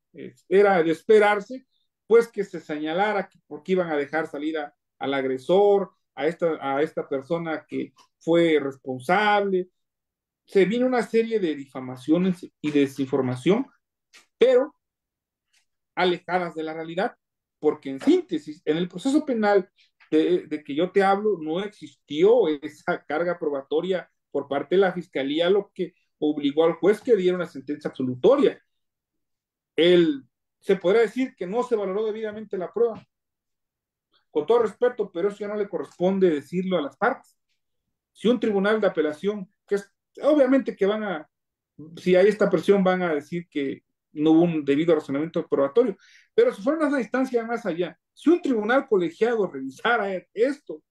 era de esperarse, pues que se señalara que, porque iban a dejar salir al agresor, a esta, a esta persona que fue responsable. Se vino una serie de difamaciones y desinformación, pero alejadas de la realidad, porque en síntesis, en el proceso penal de, que yo te hablo, no existió esa carga probatoria por parte de la fiscalía, lo que obligó al juez que diera una sentencia absolutoria. El, se podrá decir que no se valoró debidamente la prueba. Con todo respeto, pero eso ya no le corresponde decirlo a las partes. Si un tribunal de apelación, que obviamente que van a, si hay esta presión, van a decir que no hubo un debido razonamiento probatorio, pero si fueron a una instancia más allá, si un tribunal colegiado revisara esto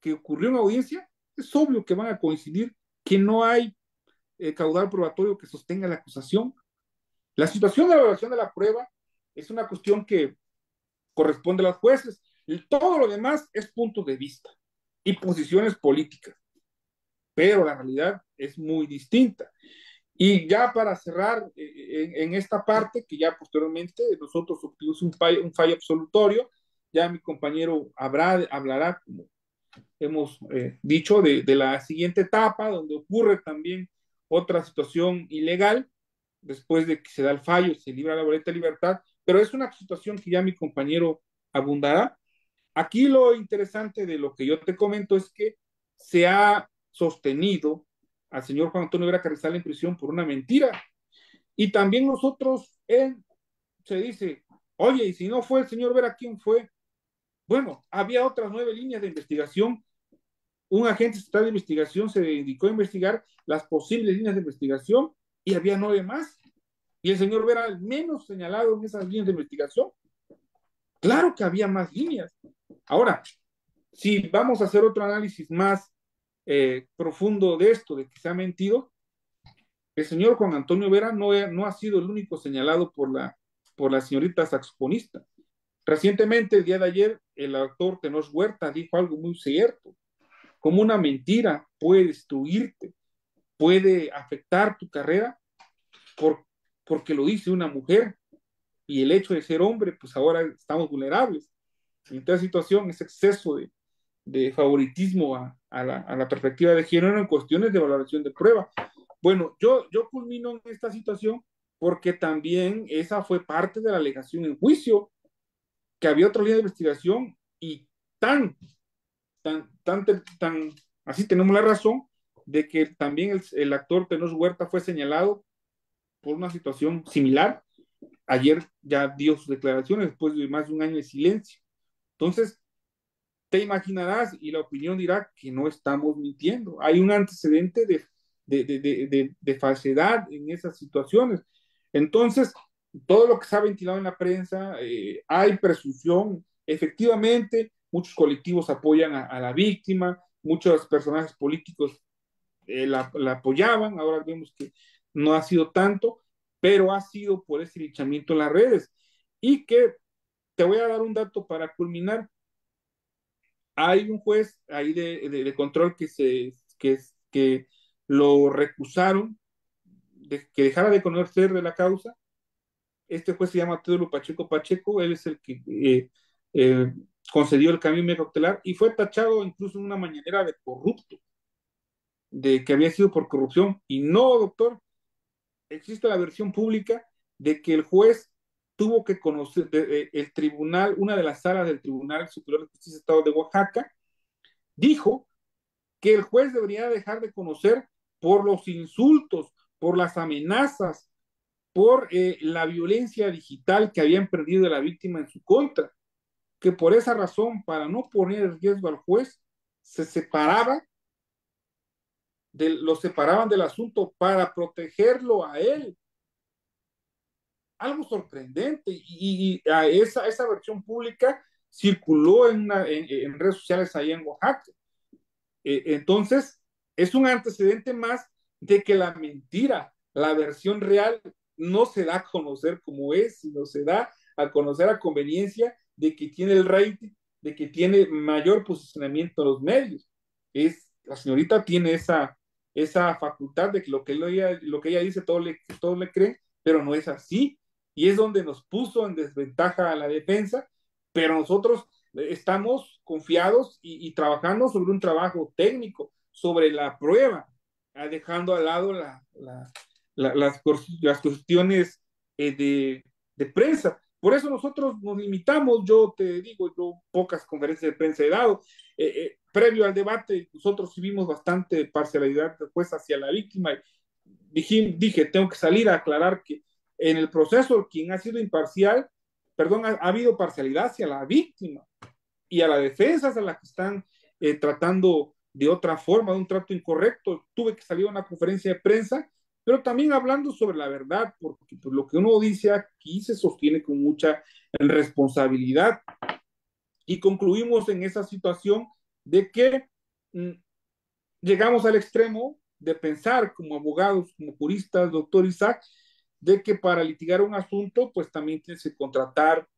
que ocurrió en audiencia, es obvio que van a coincidir que no hay eh, caudal probatorio que sostenga la acusación. La situación de la evaluación de la prueba es una cuestión que corresponde a los jueces. todo lo demás es punto de vista y posiciones políticas. Pero la realidad es muy distinta. Y ya para cerrar eh, eh, en, esta parte, que ya posteriormente nosotros obtuvimos un un fallo absolutorio, ya mi compañero habrá, hablará, como hemos eh, dicho, de, de la siguiente etapa, donde ocurre también otra situación ilegal, después de que se da el fallo, se libra la boleta de libertad, pero es una situación que ya mi compañero abundará. Aquí lo interesante de lo que yo te comento es que se ha sostenido al señor Juan Antonio Vera Carrizal en prisión por una mentira. Y también nosotros, él se dice, oye, y si no fue el señor Vera, ¿quién fue? Bueno, había otras nueve líneas de investigación. Un agente estatal de investigación se dedicó a investigar las posibles líneas de investigación y había nueve más. Y el señor Vera al menos señalado en esas líneas de investigación. Claro que había más líneas. Ahora, si vamos a hacer otro análisis más eh, profundo de esto, de que se ha mentido, el señor Juan Antonio Vera no, ha sido el único señalado por la, por la señorita saxofonista. Recientemente, el día de ayer, el actor Tenos Huerta dijo algo muy cierto. Como una mentira puede destruirte, puede afectar tu carrera, por, porque lo dice una mujer. Y el hecho de ser hombre, pues ahora estamos vulnerables. En esta situación, ese exceso de, favoritismo a, la, perspectiva de género en cuestiones de valoración de prueba. Bueno, yo, yo culmino en esta situación porque también esa fue parte de la alegación en juicio que había otra línea de investigación y tan, tan, tan, tan, así tenemos la razón de que también el, el actor Tenoch Huerta fue señalado por una situación similar. Ayer ya dio sus declaraciones después de más de un año de silencio. Entonces, te imaginarás y la opinión dirá que no estamos mintiendo. Hay un antecedente de, de, de, de, de falsedad en esas situaciones. Entonces, todo lo que se ha ventilado en la prensa, eh, hay presunción, efectivamente, muchos colectivos apoyan a, la víctima, muchos personajes políticos eh, la, apoyaban, ahora vemos que no ha sido tanto, pero ha sido por ese linchamiento en las redes. Y que te voy a dar un dato para culminar. Hay un juez ahí de, control que, se, que, lo recusaron, que dejara de conocer de la causa, este juez se llama Teodoro Pacheco Pacheco, él es el que eh, eh, concedió el cambio medio y fue tachado incluso en una mañanera de corrupto, de que había sido por corrupción. Y no, doctor, existe la versión pública de que el juez tuvo que conocer el tribunal, una de las salas del Tribunal Superior de Justicia del Estado de Oaxaca, dijo que el juez debería dejar de conocer por los insultos, por las amenazas por eh, la violencia digital que habían perdido la víctima en su contra, que por esa razón, para no poner en riesgo al juez, se separaba, de, lo separaban del asunto para protegerlo a él. Algo sorprendente y, a esa, esa versión pública circuló en, en, en, redes sociales ahí en Oaxaca. E, entonces, es un antecedente más de que la mentira, la versión real, no se da a conocer como es, sino se da a conocer a conveniencia de que tiene el rating, de que tiene mayor posicionamiento en los medios. Es, la señorita tiene esa, esa facultad de que lo que, ella, lo que ella dice todo le, todo le creen, pero no es así. Y es donde nos puso en desventaja a la defensa, pero nosotros eh, estamos confiados y, trabajando sobre un trabajo técnico, sobre la prueba, ah, dejando al lado la, las, las, cuestiones eh, de, de, prensa. Por eso nosotros nos limitamos, yo te digo, yo pocas conferencias de prensa he dado. Eh, eh, previo al debate, nosotros tuvimos bastante parcialidad después pues, hacia la víctima. Dije, dije, tengo que salir a aclarar que en el proceso quien ha sido imparcial, perdón, ha, ha habido parcialidad hacia la víctima y a la defensa a las que están tratando de otra forma, de un trato incorrecto. Tuve que salir a una conferencia de prensa pero también hablando sobre la verdad, porque pues, lo que uno dice aquí se sostiene con mucha responsabilidad. Y concluimos en esa situación de que mm, llegamos al extremo de pensar como abogados, como juristas, doctor Isaac, de que para litigar un asunto, pues también tienes que contratar,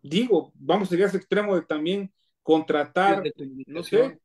digo, vamos a llegar a ese extremo de también contratar, no sé,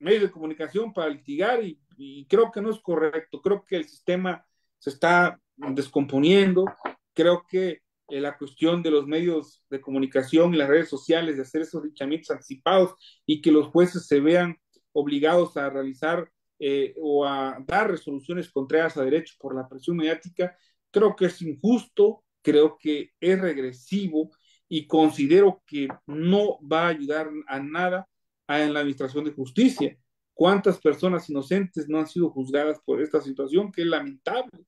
medios de comunicación para litigar y y creo que no es correcto, creo que el sistema se está descomponiendo, creo que eh, la cuestión de los medios de comunicación y las redes sociales, de hacer esos dichamientos anticipados y que los jueces se vean obligados a realizar eh, o a dar resoluciones contrarias a derechos por la presión mediática, creo que es injusto, creo que es regresivo y considero que no va a ayudar a nada en la administración de justicia. ¿Cuántas personas inocentes no han sido juzgadas por esta situación que es lamentable?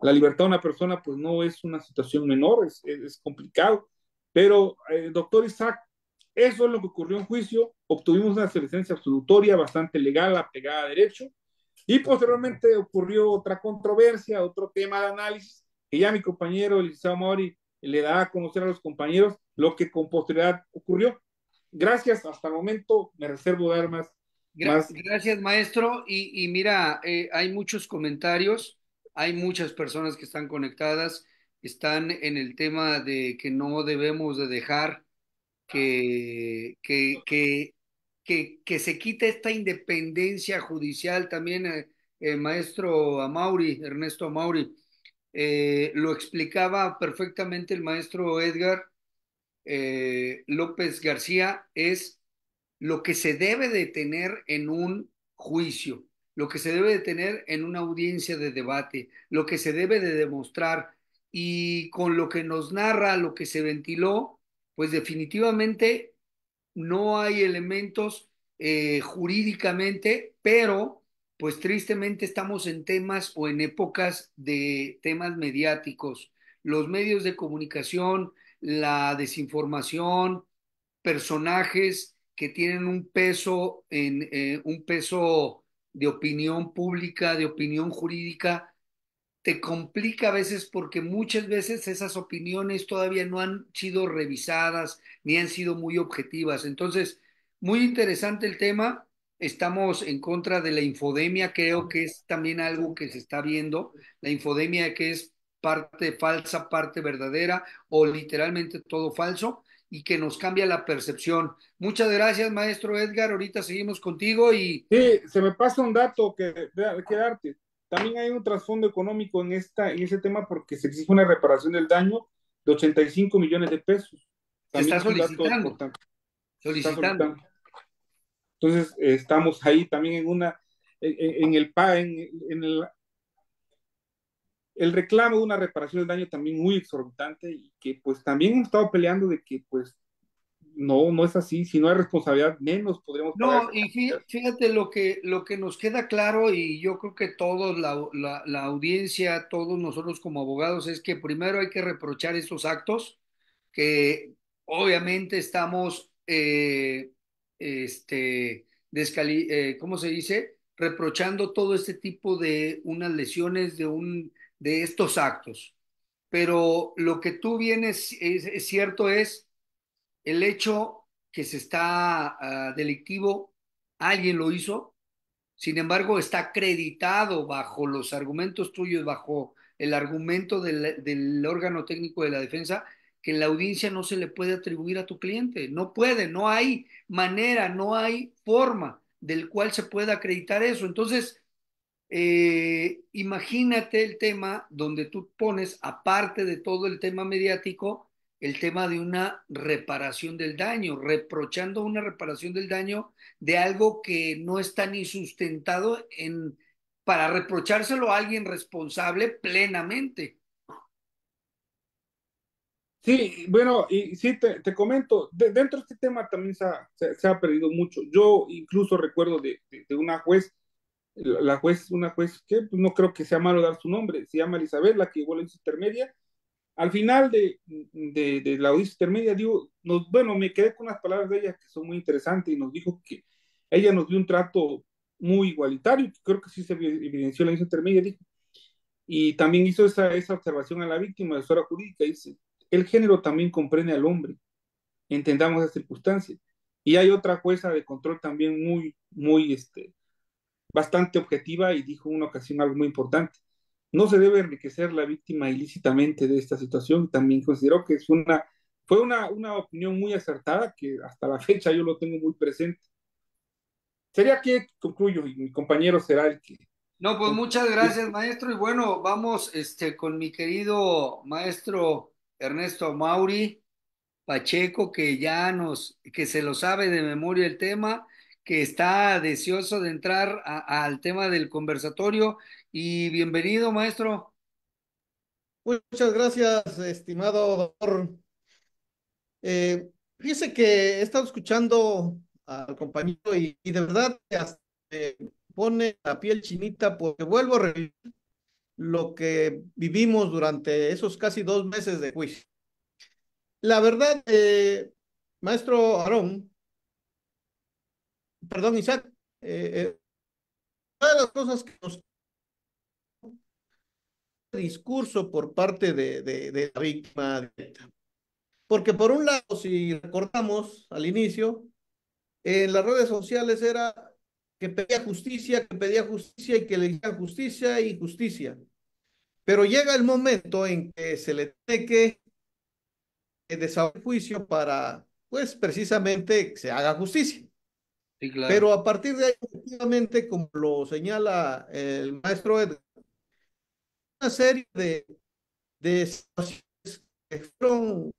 La libertad de una persona pues no es una situación menor, es, complicado. Pero, eh, doctor Isaac, eso es lo que ocurrió en juicio. Obtuvimos una sentencia absolutoria bastante legal, apegada a derecho. Y posteriormente ocurrió otra controversia, otro tema de análisis, que ya mi compañero licenciado Mori, le da a conocer a los compañeros lo que con posterioridad ocurrió. Gracias, hasta el momento me reservo dar más Gracias, maestro. Y, mira, eh, hay muchos comentarios, hay muchas personas que están conectadas, están en el tema de que no debemos de dejar que, que, se quite esta independencia judicial también. Eh, maestro Amauri, Ernesto Amauri, eh, lo explicaba perfectamente el maestro Edgar eh, López García, es lo que se debe de tener en un juicio, lo que se debe de tener en una audiencia de debate, lo que se debe de demostrar y con lo que nos narra, lo que se ventiló, pues definitivamente no hay elementos eh, jurídicamente, pero pues tristemente estamos en temas o en épocas de temas mediáticos. Los medios de comunicación, la desinformación, personajes que tienen un peso, en, eh, un peso de opinión pública, de opinión jurídica, te complica a veces porque muchas veces esas opiniones todavía no han sido revisadas ni han sido muy objetivas. Entonces, muy interesante el tema. Estamos en contra de la infodemia, creo que es también algo que se está viendo, la infodemia que es parte falsa, parte verdadera o literalmente todo falso y que nos cambia la percepción. Muchas gracias, maestro Edgar. Ahorita seguimos contigo y... Sí, se me pasa un dato que, que darte. También hay un trasfondo económico en, esta, en ese tema porque se exige una reparación del daño de 85 millones de pesos. se está solicitando. solicitando. Entonces, eh, estamos ahí también en una, en, el, en, en el el reclamo de una reparación del daño también muy exorbitante y que pues también hemos estado peleando de que pues no, no es así, si no hay responsabilidad, menos podríamos No, y fíjate lo que, lo que nos queda claro y yo creo que todos, la, audiencia, todos nosotros como abogados, es que primero hay que reprochar estos actos que obviamente estamos, eh, este, descali eh, ¿cómo se dice? Reprochando todo este tipo de unas lesiones, de un de estos actos. Pero lo que tú vienes, es, cierto, es el hecho que se está ah, delictivo, alguien lo hizo, sin embargo está acreditado bajo los argumentos tuyos, bajo el argumento del, del órgano técnico de la defensa, que en la audiencia no se le puede atribuir a tu cliente. No puede, no hay manera, no hay forma del cual se pueda acreditar eso. Entonces, eh, imagínate el tema donde tú pones, aparte de todo el tema mediático, el tema de una reparación del daño, reprochando una reparación del daño de algo que no está ni sustentado en, para reprochárselo a alguien responsable plenamente. Sí, bueno, y sí, te, comento, dentro de este tema también se ha, perdido mucho. Yo incluso recuerdo de, de, de una juez la juez, una juez que pues no creo que sea malo dar su nombre, se llama Elizabeth, la que llevó la intermedia. Al final de, de, la audiencia intermedia, digo, nos, bueno, me quedé con las palabras de ella que son muy interesantes y nos dijo que ella nos dio un trato muy igualitario, que creo que sí se evidenció en la audiencia intermedia, dijo. Y también hizo esa, esa observación a la víctima, de la jurídica, dice, el género también comprende al hombre, entendamos las circunstancias. Y hay otra jueza de control también muy, muy, este, bastante objetiva y dijo una ocasión algo muy importante. No se debe enriquecer la víctima ilícitamente de esta situación. También consideró que es una, fue una, una opinión muy acertada que hasta la fecha yo lo tengo muy presente. Sería que concluyo y mi compañero será el que... No, pues muchas gracias, maestro. Y bueno, vamos este, con mi querido maestro Ernesto Mauri Pacheco, que ya nos, que se lo sabe de memoria el tema que está deseoso de entrar al tema del conversatorio. Y bienvenido, maestro. Muchas gracias, estimado doctor. Eh, fíjese que he estado escuchando al compañero y, de verdad pone la piel chinita porque vuelvo a revivir lo que vivimos durante esos casi dos meses de juicio. La verdad, eh, maestro Aarón, perdón, Isaac, eh, eh, una de las cosas que nos discurso por parte de, de, de la víctima Porque por un lado, si recordamos al inicio, en las redes sociales era que pedía justicia, que pedía justicia y que le dijera justicia y justicia. Pero llega el momento en que se le tiene que desahogar juicio para, pues precisamente, que se haga justicia. Pero a partir de ahí, efectivamente, como lo señala el maestro Edgar, una serie de, de situaciones que fueron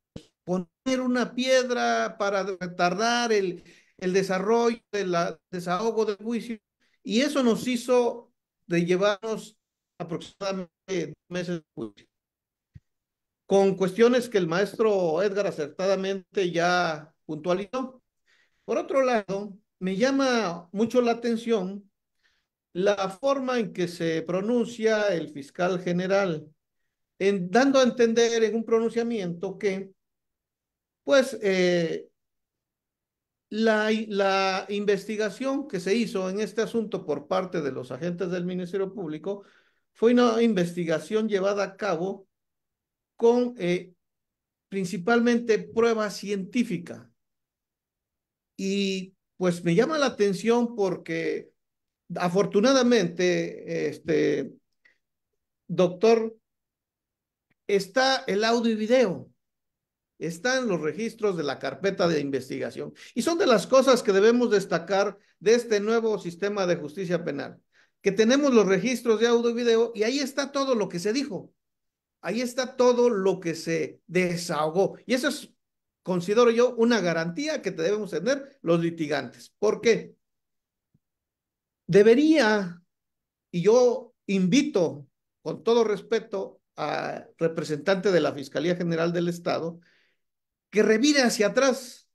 poner una piedra para retardar el, el desarrollo del desahogo del juicio. Y eso nos hizo de llevarnos aproximadamente meses de juicio. Con cuestiones que el maestro Edgar acertadamente ya puntualizó. Por otro lado, me llama mucho la atención la forma en que se pronuncia el fiscal general, en, dando a entender en un pronunciamiento que, pues, eh, la, la investigación que se hizo en este asunto por parte de los agentes del Ministerio Público fue una investigación llevada a cabo con eh, principalmente prueba científica. Y pues me llama la atención porque afortunadamente, este, doctor, está el audio y video, están los registros de la carpeta de investigación. Y son de las cosas que debemos destacar de este nuevo sistema de justicia penal, que tenemos los registros de audio y video y ahí está todo lo que se dijo. Ahí está todo lo que se desahogó. Y eso es considero yo una garantía que debemos tener los litigantes. porque qué? Debería, y yo invito con todo respeto a representante de la Fiscalía General del Estado, que revire hacia atrás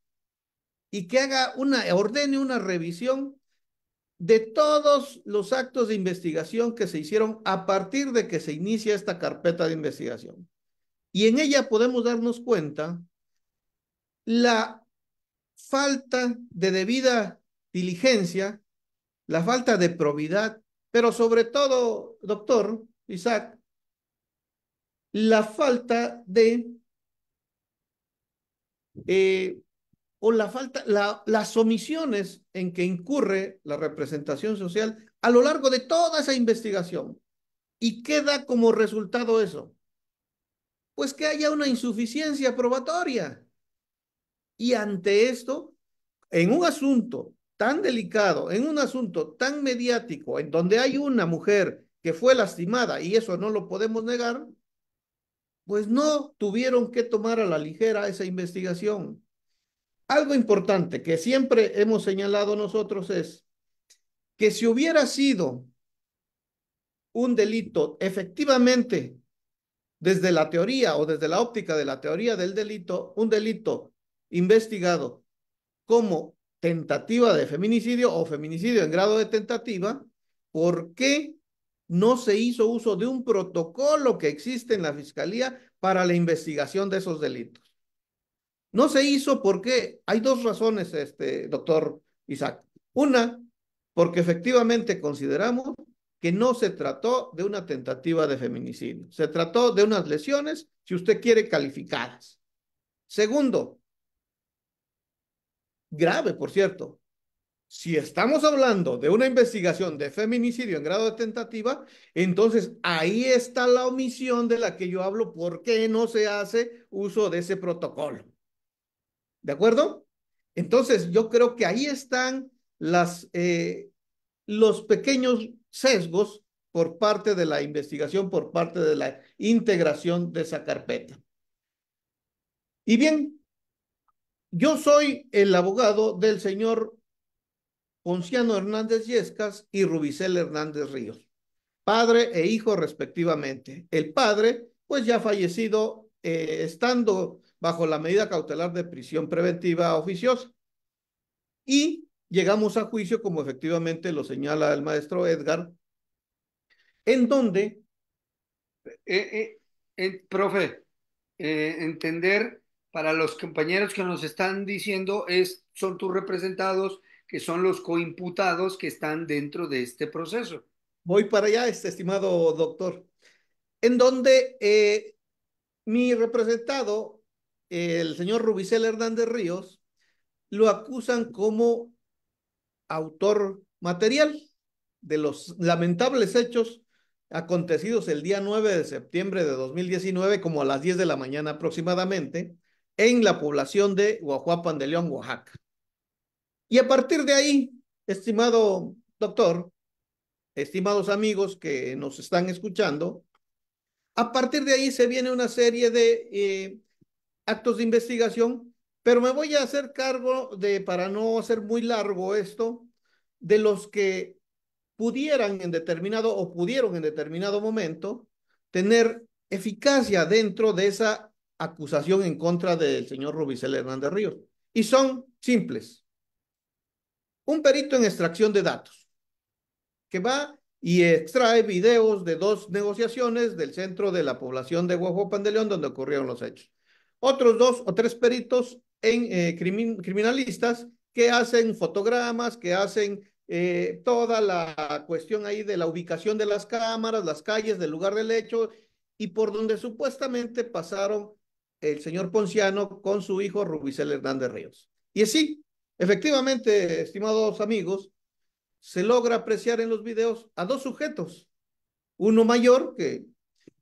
y que haga una, ordene una revisión de todos los actos de investigación que se hicieron a partir de que se inicia esta carpeta de investigación. Y en ella podemos darnos cuenta la falta de debida diligencia, la falta de probidad, pero sobre todo, doctor Isaac, la falta de eh, o la falta, las omisiones en que incurre la representación social a lo largo de toda esa investigación. ¿Y qué da como resultado eso? Pues que haya una insuficiencia probatoria. Y ante esto, en un asunto tan delicado, en un asunto tan mediático, en donde hay una mujer que fue lastimada, y eso no lo podemos negar, pues no tuvieron que tomar a la ligera esa investigación. Algo importante que siempre hemos señalado nosotros es que si hubiera sido un delito efectivamente desde la teoría o desde la óptica de la teoría del delito, un delito investigado como tentativa de feminicidio o feminicidio en grado de tentativa, ¿por qué no se hizo uso de un protocolo que existe en la Fiscalía para la investigación de esos delitos? No se hizo porque hay dos razones, este, doctor Isaac. Una, porque efectivamente consideramos que no se trató de una tentativa de feminicidio, se trató de unas lesiones, si usted quiere, calificadas. Segundo, grave, por cierto. Si estamos hablando de una investigación de feminicidio en grado de tentativa, entonces ahí está la omisión de la que yo hablo, ¿por qué no se hace uso de ese protocolo? ¿De acuerdo? Entonces yo creo que ahí están las, eh, los pequeños sesgos por parte de la investigación, por parte de la integración de esa carpeta. Y bien, yo soy el abogado del señor Ponciano Hernández Yescas y Rubicel Hernández Ríos, padre e hijo respectivamente. El padre, pues ya fallecido, eh, estando bajo la medida cautelar de prisión preventiva oficiosa. Y llegamos a juicio, como efectivamente lo señala el maestro Edgar, en donde... Eh, eh, profe, entender para los compañeros que nos están diciendo, es, son tus representados, que son los coimputados que están dentro de este proceso. Voy para allá, este estimado doctor, en donde eh, mi representado, el señor Rubicel Hernández Ríos, lo acusan como autor material de los lamentables hechos acontecidos el día 9 de septiembre de 2019, como a las 10 de la mañana aproximadamente, en la población de Guajuapan de León, Oaxaca. Y a partir de ahí, estimado doctor, estimados amigos que nos están escuchando, a partir de ahí se viene una serie de eh, actos de investigación, pero me voy a hacer cargo de, para no hacer muy largo esto, de los que pudieran en determinado o pudieron en determinado momento tener eficacia dentro de esa acusación en contra del señor Rubicel Hernández Ríos. Y son simples. Un perito en extracción de datos que va y extrae videos de dos negociaciones del centro de la población de Guajopan de León donde ocurrieron los hechos. Otros dos o tres peritos en eh, criminalistas que hacen fotogramas, que hacen eh, toda la cuestión ahí de la ubicación de las cámaras, las calles del lugar del hecho y por donde supuestamente pasaron el señor Ponciano con su hijo Rubicel Hernández Ríos. Y así, efectivamente, estimados amigos, se logra apreciar en los videos a dos sujetos. Uno mayor que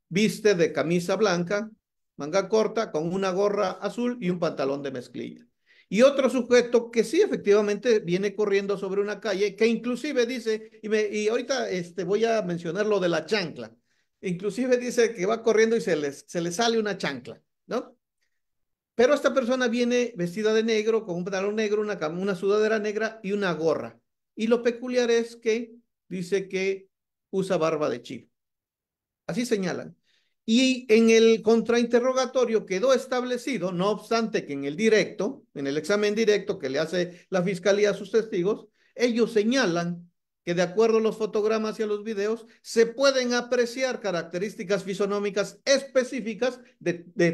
viste de camisa blanca, manga corta, con una gorra azul y un pantalón de mezclilla. Y otro sujeto que sí efectivamente viene corriendo sobre una calle, que inclusive dice, y, me, y ahorita este, voy a mencionar lo de la chancla, inclusive dice que va corriendo y se le se les sale una chancla. ¿no? Pero esta persona viene vestida de negro, con un pantalón negro, una, una sudadera negra y una gorra. Y lo peculiar es que dice que usa barba de chivo. Así señalan. Y en el contrainterrogatorio quedó establecido, no obstante que en el directo, en el examen directo que le hace la fiscalía a sus testigos, ellos señalan que de acuerdo a los fotogramas y a los videos, se pueden apreciar características fisonómicas específicas de,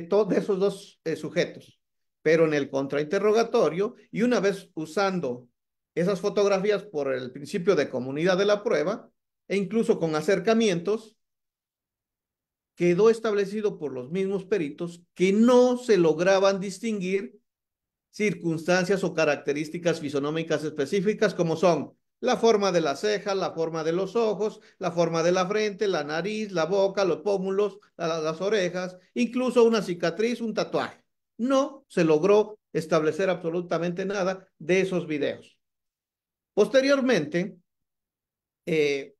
todos esos dos eh, sujetos. Pero en el contrainterrogatorio, y una vez usando esas fotografías por el principio de comunidad de la prueba, e incluso con acercamientos, quedó establecido por los mismos peritos que no se lograban distinguir circunstancias o características fisonómicas específicas como son la forma de la ceja, la forma de los ojos, la forma de la frente, la nariz, la boca, los pómulos, las orejas, incluso una cicatriz, un tatuaje. No se logró establecer absolutamente nada de esos videos. Posteriormente, eh,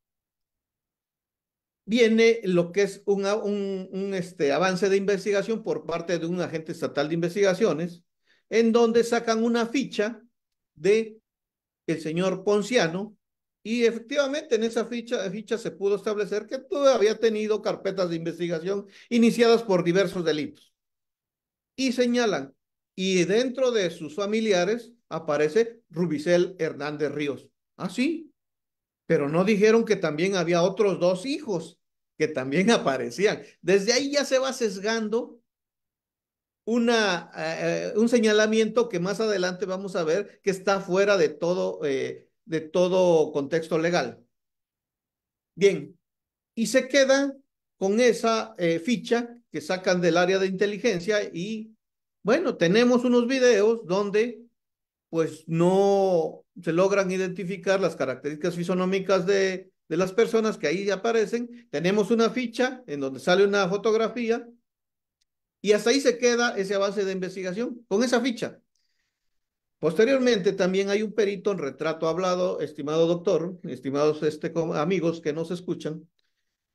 viene lo que es un, un, este, avance de investigación por parte de un agente estatal de investigaciones, en donde sacan una ficha de el señor Ponciano, y efectivamente en esa ficha, ficha se pudo establecer que todavía había tenido carpetas de investigación iniciadas por diversos delitos. Y señalan, y dentro de sus familiares aparece Rubicel Hernández Ríos. Ah, sí, pero no dijeron que también había otros dos hijos que también aparecían. Desde ahí ya se va sesgando eh, eh, un señalamiento que más adelante vamos a ver que está fuera de todo, eh, de todo contexto legal. Bien, y se queda con esa ficha que sacan del área de inteligencia y bueno, tenemos unos videos donde pues no se logran identificar las características fisonómicas de, de las personas que ahí aparecen. Tenemos una ficha en donde sale una fotografía y hasta ahí se queda ese avance de investigación, con esa ficha. Posteriormente también hay un perito en retrato hablado, estimado doctor, estimados este, amigos que nos escuchan,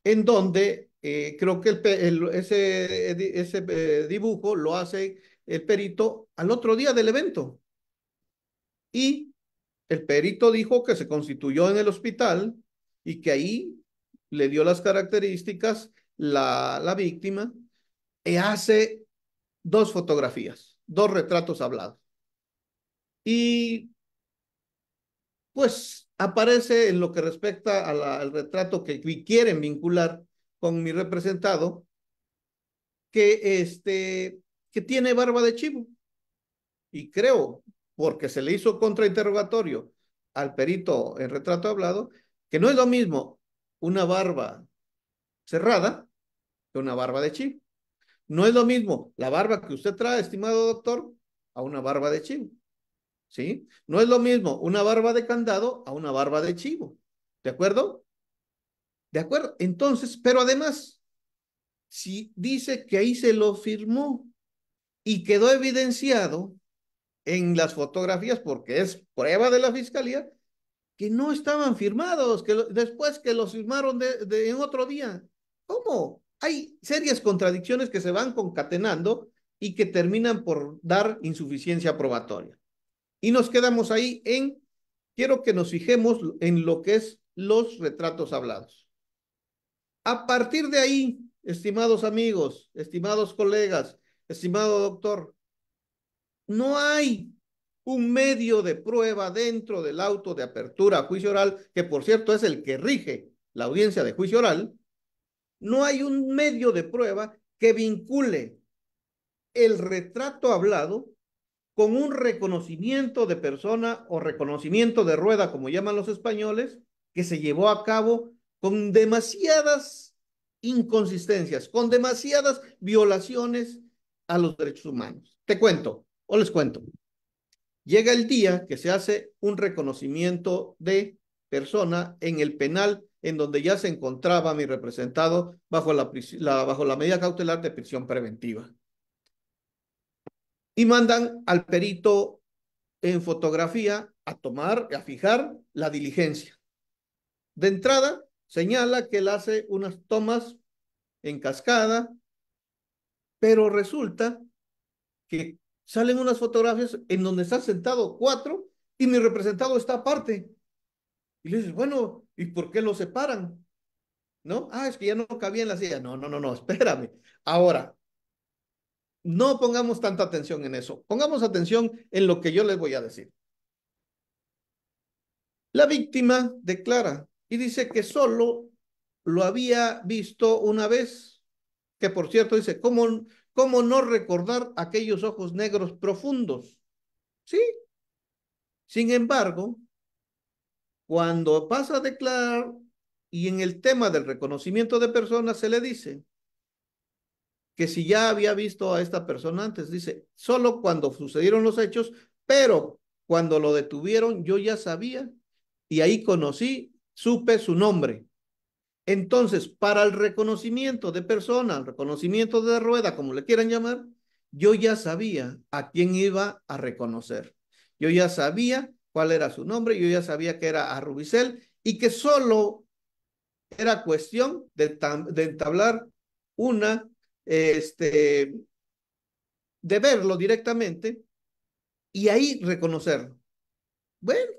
en donde eh, creo que ese, ese eh, dibujo lo hace el perito al otro día del evento. Y el perito dijo que se constituyó en el hospital y que ahí le dio las características la, la víctima hace dos fotografías, dos retratos hablados. Y pues aparece en lo que respecta al retrato que quieren vincular con mi representado, que este que tiene barba de chivo. Y creo, porque se le hizo contrainterrogatorio al perito en retrato hablado, que no es lo mismo una barba cerrada que una barba de chivo. No es lo mismo la barba que usted trae, estimado doctor, a una barba de chivo. ¿Sí? No es lo mismo una barba de candado a una barba de chivo. ¿De acuerdo? ¿De acuerdo? Entonces, pero además, si dice que ahí se lo firmó y quedó evidenciado en las fotografías, porque es prueba de la fiscalía, que no estaban firmados, que después que los firmaron de, en otro día. ¿Cómo? hay serias contradicciones que se van concatenando y que terminan por dar insuficiencia probatoria. Y nos quedamos ahí en, quiero que nos fijemos en lo que es los retratos hablados. A partir de ahí, estimados amigos, estimados colegas, estimado doctor, no hay un medio de prueba dentro del auto de apertura a juicio oral, que por cierto es el que rige la audiencia de juicio oral, no hay un medio de prueba que vincule el retrato hablado con un reconocimiento de persona o reconocimiento de rueda, como llaman los españoles, que se llevó a cabo con demasiadas inconsistencias, con demasiadas violaciones a los derechos humanos. Te cuento, o les cuento. Llega el día que se hace un reconocimiento de persona en el penal en donde ya se encontraba mi representado bajo la, la, bajo la medida cautelar de prisión preventiva. Y mandan al perito en fotografía a tomar, a fijar la diligencia. De entrada, señala que él hace unas tomas en cascada, pero resulta que salen unas fotografías en donde están sentado cuatro y mi representado está aparte. Y le dices, bueno, ¿Y por qué lo separan? ¿No? Ah, es que ya no cabía en la silla. No, no, no, no, espérame. Ahora, no pongamos tanta atención en eso. Pongamos atención en lo que yo les voy a decir. La víctima declara y dice que solo lo había visto una vez, que por cierto dice, ¿cómo, cómo no recordar aquellos ojos negros profundos? Sí. Sin embargo, cuando pasa a declarar y en el tema del reconocimiento de personas se le dice que si ya había visto a esta persona antes, dice, solo cuando sucedieron los hechos, pero cuando lo detuvieron yo ya sabía y ahí conocí, supe su nombre. Entonces, para el reconocimiento de persona, el reconocimiento de rueda, como le quieran llamar, yo ya sabía a quién iba a reconocer. Yo ya sabía cuál era su nombre, yo ya sabía que era Arrubicel y que solo era cuestión de, entablar una, este, de verlo directamente y ahí reconocerlo. Bueno,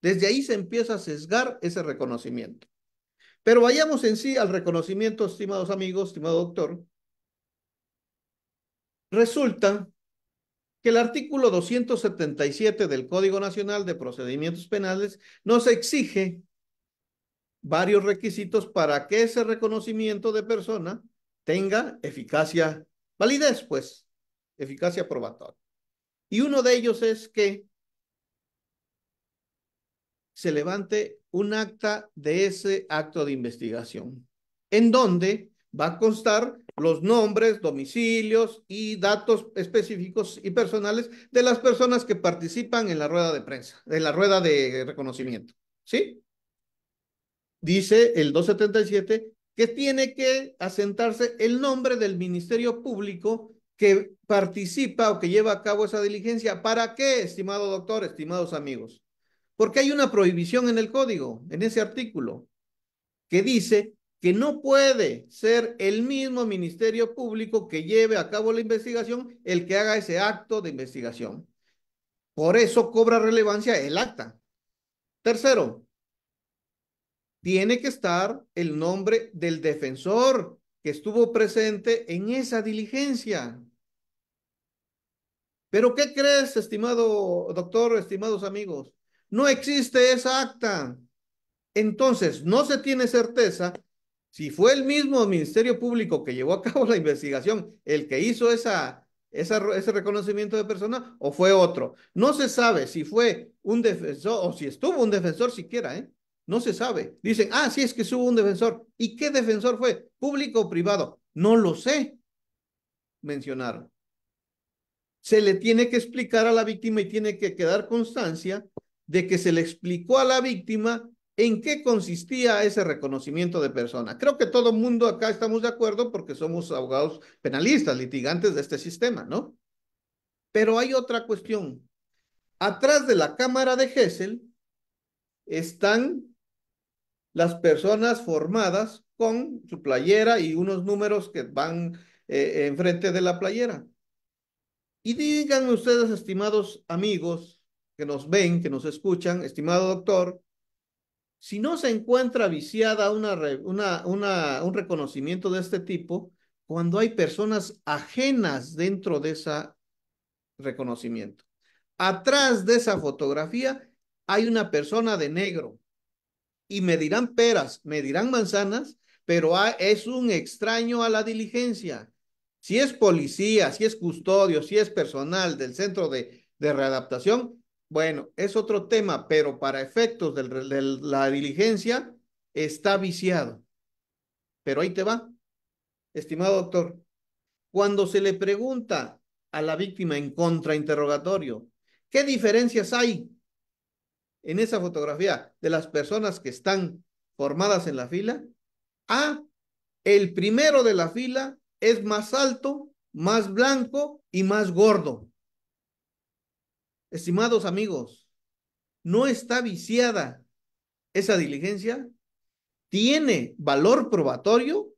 desde ahí se empieza a sesgar ese reconocimiento. Pero vayamos en sí al reconocimiento, estimados amigos, estimado doctor. Resulta que el artículo 277 del Código Nacional de Procedimientos Penales nos exige varios requisitos para que ese reconocimiento de persona tenga eficacia, validez, pues, eficacia probatoria. Y uno de ellos es que se levante un acta de ese acto de investigación, en donde va a constar los nombres, domicilios y datos específicos y personales de las personas que participan en la rueda de prensa, en la rueda de reconocimiento. ¿Sí? Dice el 277 que tiene que asentarse el nombre del Ministerio Público que participa o que lleva a cabo esa diligencia. ¿Para qué, estimado doctor, estimados amigos? Porque hay una prohibición en el código, en ese artículo, que dice que no puede ser el mismo Ministerio Público que lleve a cabo la investigación el que haga ese acto de investigación. Por eso cobra relevancia el acta. Tercero, tiene que estar el nombre del defensor que estuvo presente en esa diligencia. Pero ¿qué crees, estimado doctor, estimados amigos? No existe esa acta. Entonces, no se tiene certeza si fue el mismo Ministerio Público que llevó a cabo la investigación el que hizo esa, ese reconocimiento de persona o fue otro. No se sabe si fue un defensor o si estuvo un defensor siquiera, ¿eh? No se sabe. Dicen, ah, sí es que hubo un defensor. ¿Y qué defensor fue? ¿Público o privado? No lo sé, mencionaron. Se le tiene que explicar a la víctima y tiene que quedar constancia de que se le explicó a la víctima ¿En qué consistía ese reconocimiento de persona? Creo que todo el mundo acá estamos de acuerdo porque somos abogados penalistas, litigantes de este sistema, ¿no? Pero hay otra cuestión. Atrás de la cámara de Hessel están las personas formadas con su playera y unos números que van eh, enfrente de la playera. Y díganme ustedes, estimados amigos que nos ven, que nos escuchan, estimado doctor, si no se encuentra viciada una, un reconocimiento de este tipo, cuando hay personas ajenas dentro de ese reconocimiento. Atrás de esa fotografía hay una persona de negro y me dirán peras, me dirán manzanas, pero ah, es un extraño a la diligencia. Si es policía, si es custodio, si es personal del centro de, de readaptación, bueno, es otro tema, pero para efectos de la diligencia está viciado. Pero ahí te va, estimado doctor. Cuando se le pregunta a la víctima en contrainterrogatorio, ¿qué diferencias hay en esa fotografía de las personas que están formadas en la fila? A, el primero de la fila es más alto, más blanco y más gordo estimados amigos, no está viciada esa diligencia, tiene valor probatorio,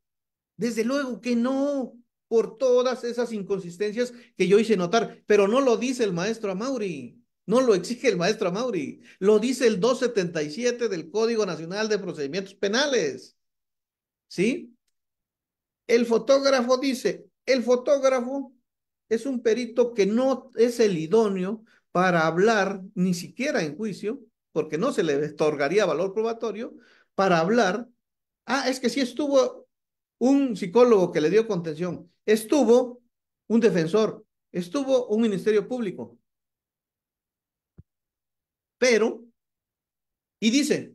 desde luego que no, por todas esas inconsistencias que yo hice notar, pero no lo dice el maestro Amauri. No lo exige el maestro Amauri, lo dice el 277 del Código Nacional de Procedimientos Penales. ¿Sí? El fotógrafo dice, el fotógrafo es un perito que no es el idóneo para hablar, ni siquiera en juicio, porque no se le otorgaría valor probatorio, para hablar, ah, es que sí estuvo un psicólogo que le dio contención, estuvo un defensor, estuvo un ministerio público. Pero, y dice,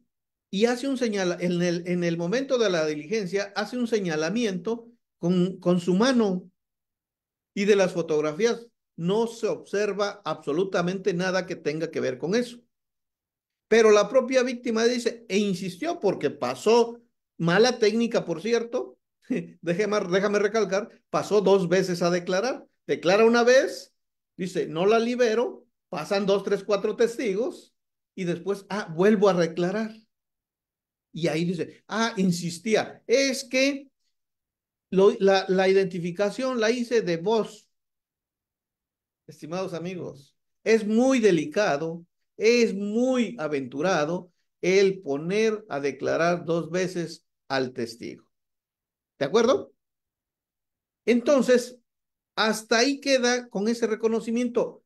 y hace un señal, en el, en el momento de la diligencia, hace un señalamiento con, con su mano y de las fotografías no se observa absolutamente nada que tenga que ver con eso. Pero la propia víctima dice, e insistió porque pasó mala técnica, por cierto, déjame, déjame recalcar, pasó dos veces a declarar. Declara una vez, dice, no la libero, pasan dos, tres, cuatro testigos y después, ah, vuelvo a declarar. Y ahí dice, ah, insistía, es que la, la identificación la hice de voz, estimados amigos, es muy delicado, es muy aventurado el poner a declarar dos veces al testigo. ¿De acuerdo? Entonces, hasta ahí queda con ese reconocimiento.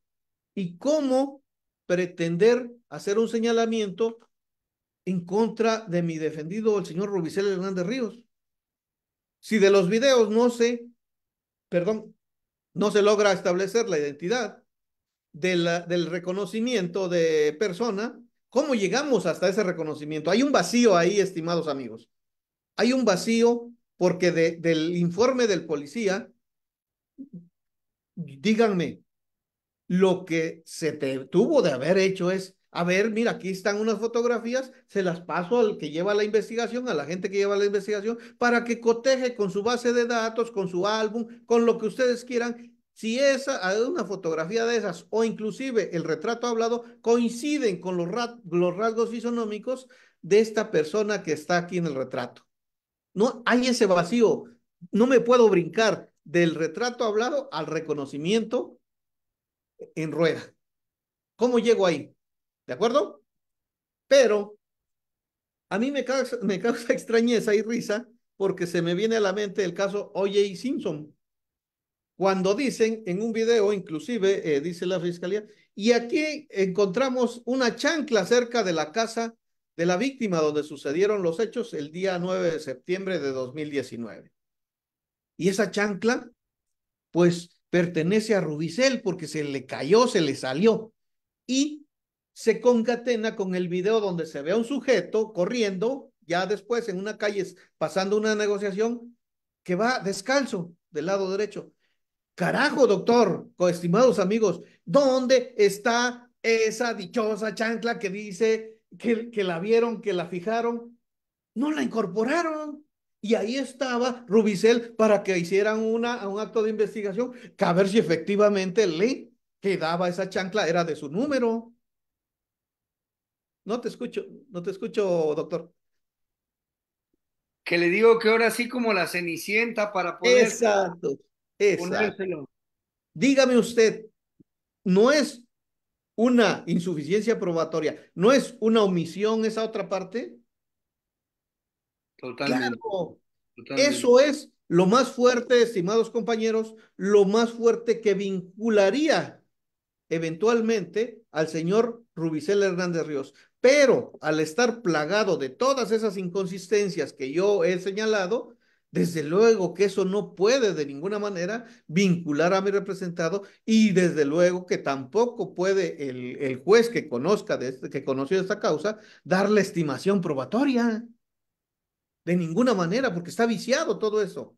¿Y cómo pretender hacer un señalamiento en contra de mi defendido, el señor Rubicel Hernández Ríos? Si de los videos no sé, perdón, no se logra establecer la identidad del, del reconocimiento de persona, ¿cómo llegamos hasta ese reconocimiento? Hay un vacío ahí, estimados amigos. Hay un vacío porque del informe del policía, díganme, lo que se te tuvo de haber hecho es a ver, mira, aquí están unas fotografías, se las paso al que lleva la investigación, a la gente que lleva la investigación, para que coteje con su base de datos, con su álbum, con lo que ustedes quieran. Si esa, una fotografía de esas o inclusive el retrato hablado coinciden con los, los rasgos fisonómicos de esta persona que está aquí en el retrato. No hay ese vacío. No me puedo brincar del retrato hablado al reconocimiento en rueda. ¿Cómo llego ahí? ¿De acuerdo? Pero a mí me causa, me causa extrañeza y risa porque se me viene a la mente el caso O.J. Simpson. Cuando dicen en un video, inclusive eh, dice la fiscalía, y aquí encontramos una chancla cerca de la casa de la víctima donde sucedieron los hechos el día 9 de septiembre de 2019. Y esa chancla, pues pertenece a Rubicel porque se le cayó, se le salió. Y se concatena con el video donde se ve a un sujeto corriendo, ya después en una calle pasando una negociación, que va descalzo del lado derecho. Carajo, doctor, estimados amigos, ¿dónde está esa dichosa chancla que dice que, la vieron, que la fijaron? No la incorporaron. Y ahí estaba Rubicel para que hicieran una, un acto de investigación, que a ver si efectivamente le quedaba esa chancla, era de su número. No te escucho, no te escucho, doctor. Que le digo que ahora sí como la cenicienta para poder... Exacto, exacto. Dígame usted, no es una insuficiencia probatoria, no es una omisión esa otra parte. Totalmente. Totalmente. Eso es lo más fuerte, estimados compañeros, lo más fuerte que vincularía eventualmente al señor Rubicel Hernández Ríos. Pero al estar plagado de todas esas inconsistencias que yo he señalado, desde luego que eso no puede de ninguna manera vincular a mi representado y desde luego que tampoco puede el, juez que conozca, de este, que conoció esta causa, dar la estimación probatoria. De ninguna manera, porque está viciado todo eso.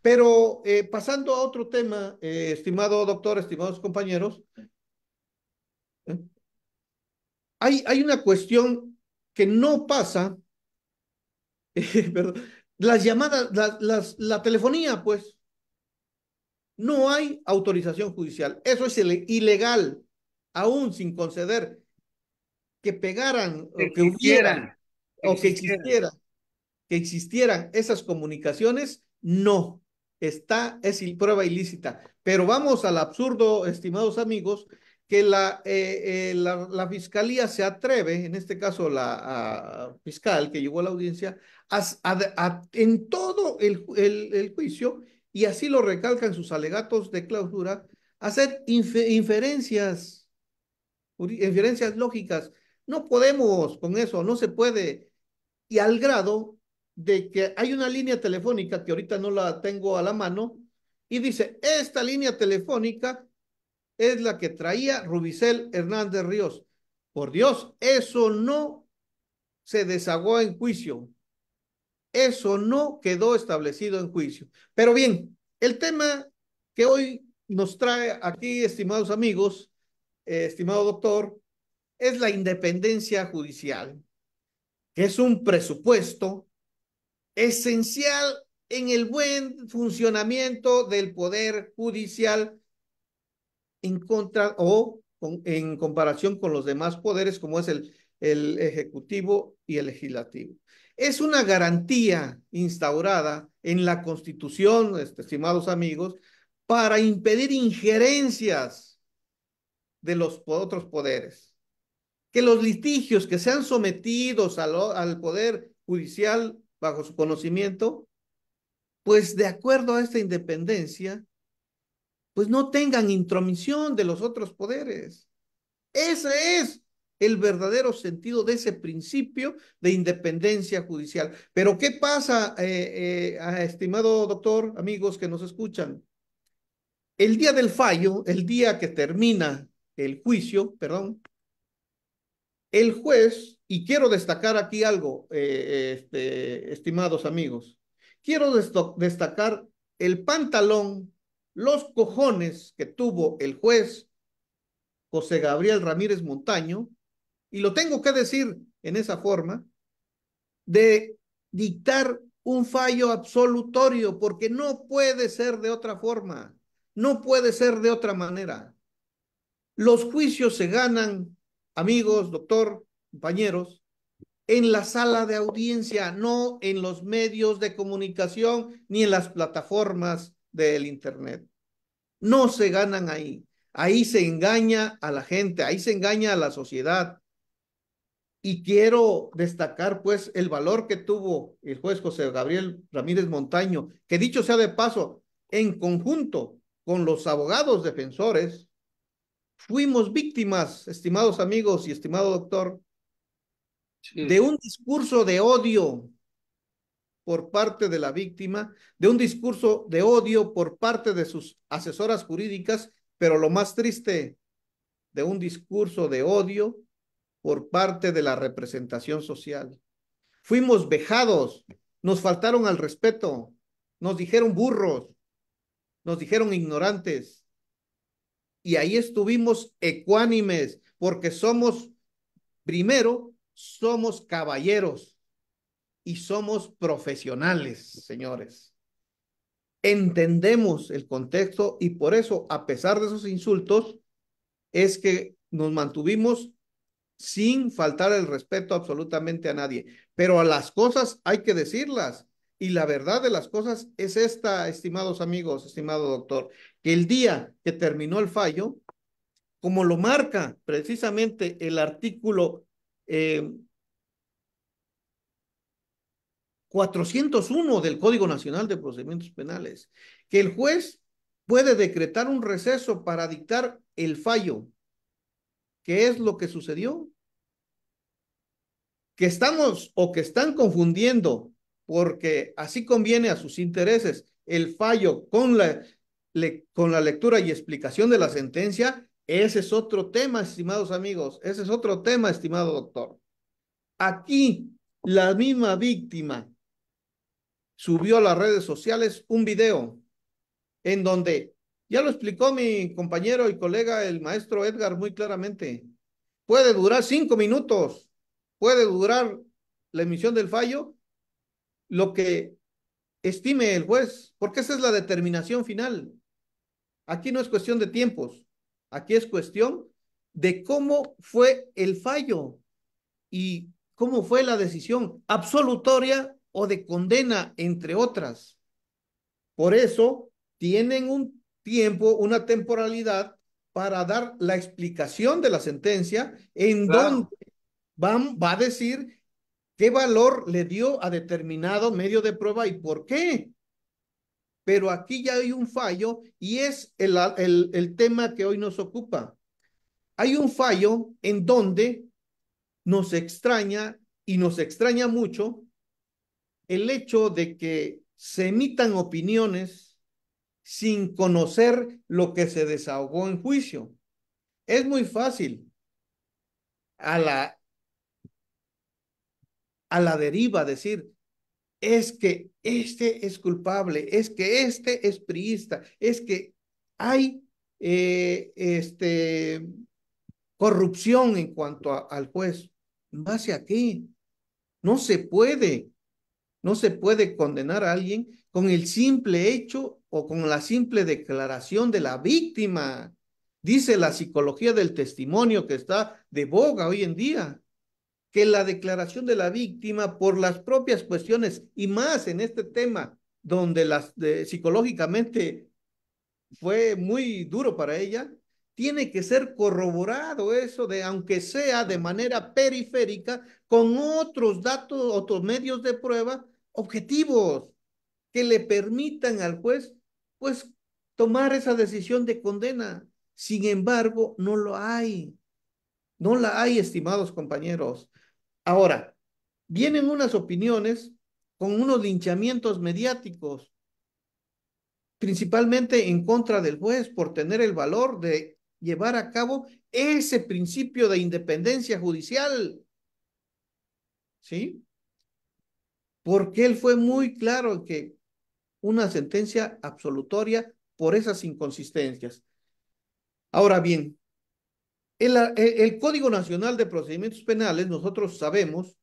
Pero eh, pasando a otro tema, eh, estimado doctor, estimados compañeros, hay, una cuestión que no pasa, eh, las llamadas, las, las, la telefonía, pues, no hay autorización judicial. Eso es ilegal, aún sin conceder que pegaran o que hubieran o que existiera que existieran esas comunicaciones, no. Está, es prueba ilícita. Pero vamos al absurdo, estimados amigos, que eh, eh, la, la, fiscalía se atreve, en este caso la ah, fiscal que llevó a la audiencia, en todo el, juicio, y así lo recalcan sus alegatos de clausura, hacer inferencias, inferencias lógicas. No podemos con eso, no se puede. Y al grado de que hay una línea telefónica que ahorita no la tengo a la mano, y dice, esta línea telefónica es la que traía Rubicel Hernández Ríos. Por Dios, eso no se desagó en juicio. Eso no quedó establecido en juicio. Pero bien, el tema que hoy nos trae aquí, estimados amigos, eh, estimado doctor, es la independencia judicial, que es un presupuesto esencial en el buen funcionamiento del poder judicial en contra o en comparación con los demás poderes como es el, el Ejecutivo y el Legislativo. Es una garantía instaurada en la Constitución, este, estimados amigos, para impedir injerencias de los otros poderes. Que los litigios que sean sometidos al, al Poder Judicial bajo su conocimiento, pues de acuerdo a esta independencia, pues no tengan intromisión de los otros poderes. Ese es el verdadero sentido de ese principio de independencia judicial. Pero ¿qué pasa, eh, eh, estimado doctor, amigos que nos escuchan? El día del fallo, el día que termina el juicio, perdón, el juez, y quiero destacar aquí algo, eh, este, estimados amigos, quiero destacar el pantalón los cojones que tuvo el juez José Gabriel Ramírez Montaño, y lo tengo que decir en esa forma, de dictar un fallo absolutorio, porque no puede ser de otra forma, no puede ser de otra manera. Los juicios se ganan, amigos, doctor, compañeros, en la sala de audiencia, no en los medios de comunicación ni en las plataformas del Internet. No se ganan ahí. Ahí se engaña a la gente, ahí se engaña a la sociedad. Y quiero destacar pues el valor que tuvo el juez José Gabriel Ramírez Montaño, que dicho sea de paso, en conjunto con los abogados defensores, fuimos víctimas, estimados amigos y estimado doctor, de un discurso de odio por parte de la víctima, de un discurso de odio por parte de sus asesoras jurídicas, pero lo más triste, de un discurso de odio por parte de la representación social. Fuimos vejados, nos faltaron al respeto, nos dijeron burros, nos dijeron ignorantes. Y ahí estuvimos ecuánimes, porque somos, primero, somos caballeros y somos profesionales, señores. Entendemos el contexto y por eso, a pesar de esos insultos, es que nos mantuvimos sin faltar el respeto absolutamente a nadie. Pero a las cosas hay que decirlas. Y la verdad de las cosas es esta, estimados amigos, estimado doctor, que el día que terminó el fallo, como lo marca precisamente el artículo eh, 401 del Código Nacional de Procedimientos Penales, que el juez puede decretar un receso para dictar el fallo. ¿Qué es lo que sucedió? Que estamos o que están confundiendo, porque así conviene a sus intereses, el fallo con la, con la lectura y explicación de la sentencia. Ese es otro tema, estimados amigos. Ese es otro tema, estimado doctor. Aquí la misma víctima subió a las redes sociales un video en donde, ya lo explicó mi compañero y colega, el maestro Edgar, muy claramente, puede durar cinco minutos, puede durar la emisión del fallo, lo que estime el juez, porque esa es la determinación final. Aquí no es cuestión de tiempos, aquí es cuestión de cómo fue el fallo y cómo fue la decisión absolutoria o de condena, entre otras. Por eso, tienen un tiempo, una temporalidad para dar la explicación de la sentencia, en donde van, va a decir qué valor le dio a determinado medio de prueba y por qué. Pero aquí ya hay un fallo y es el, el, el tema que hoy nos ocupa. Hay un fallo en donde nos extraña y nos extraña mucho el hecho de que se emitan opiniones sin conocer lo que se desahogó en juicio. Es muy fácil a la, a la deriva decir, es que este es culpable, es que este es priista, es que hay eh, este, corrupción en cuanto al juez. Más aquí, no se puede. No se puede condenar a alguien con el simple hecho o con la simple declaración de la víctima. Dice la psicología del testimonio que está de boga hoy en día, que la declaración de la víctima por las propias cuestiones y más en este tema donde las psicológicamente fue muy duro para ella, tiene que ser corroborado eso de, aunque sea de manera periférica, con otros datos, otros medios de prueba, objetivos que le permitan al juez, pues, tomar esa decisión de condena. Sin embargo, no lo hay. No la hay, estimados compañeros. Ahora, vienen unas opiniones con unos linchamientos mediáticos, principalmente en contra del juez por tener el valor de llevar a cabo ese principio de independencia judicial. ¿Sí? porque él fue muy claro que una sentencia absolutoria por esas inconsistencias. Ahora bien, el, Código Nacional de Procedimientos Penales, nosotros sabemos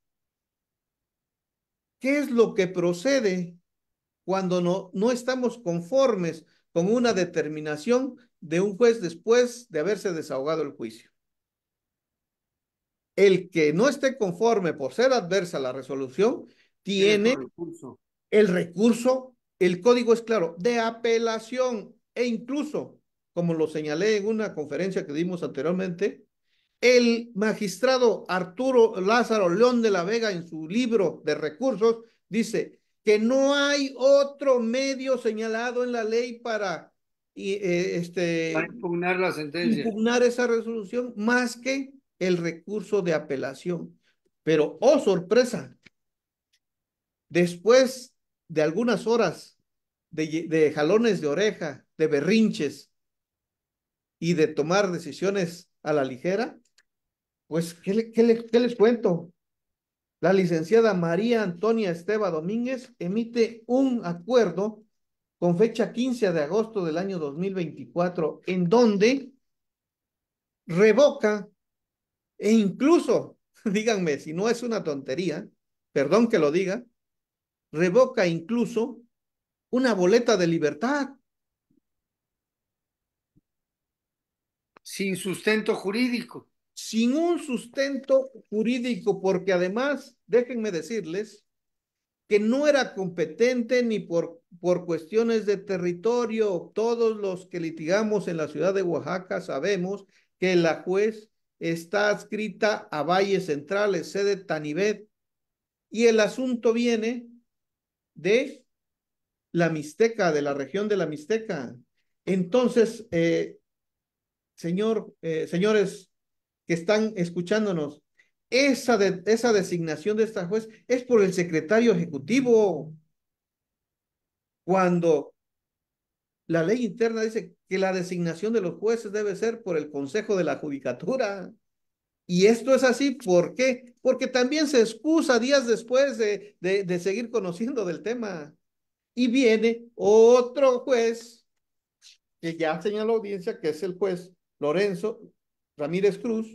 qué es lo que procede cuando no, no estamos conformes con una determinación de un juez después de haberse desahogado el juicio. El que no esté conforme por ser adversa a la resolución tiene el recurso. el código es claro, de apelación e incluso, como lo señalé en una conferencia que dimos anteriormente, el magistrado Arturo Lázaro León de la Vega en su libro de recursos dice que no hay otro medio señalado en la ley para y eh, este impugnar la sentencia impugnar esa resolución más que el recurso de apelación pero oh sorpresa Después de algunas horas de, jalones de oreja, de berrinches y de tomar decisiones a la ligera, pues, ¿qué, qué les cuento? La licenciada María Antonia Esteba Domínguez emite un acuerdo con fecha 15 de agosto del año 2024, en donde revoca e incluso, díganme si no es una tontería, perdón que lo diga, revoca incluso una boleta de libertad. Sin sustento jurídico. Sin un sustento jurídico, porque además, déjenme decirles que no era competente ni por, por cuestiones de territorio. Todos los que litigamos en la ciudad de Oaxaca sabemos que la juez está adscrita a Valles Centrales, sede Tanibet, y el asunto viene de la Mixteca, de la región de la Mixteca. Entonces, eh, señor, eh, señores que están escuchándonos, esa, esa designación de esta juez es por el secretario ejecutivo. Cuando la ley interna dice que la designación de los jueces debe ser por el Consejo de la Judicatura. Y esto es así, ¿por qué? Porque también se excusa días después de, seguir conociendo del tema. Y viene otro juez, que ya señala audiencia, que es el juez Lorenzo Ramírez Cruz,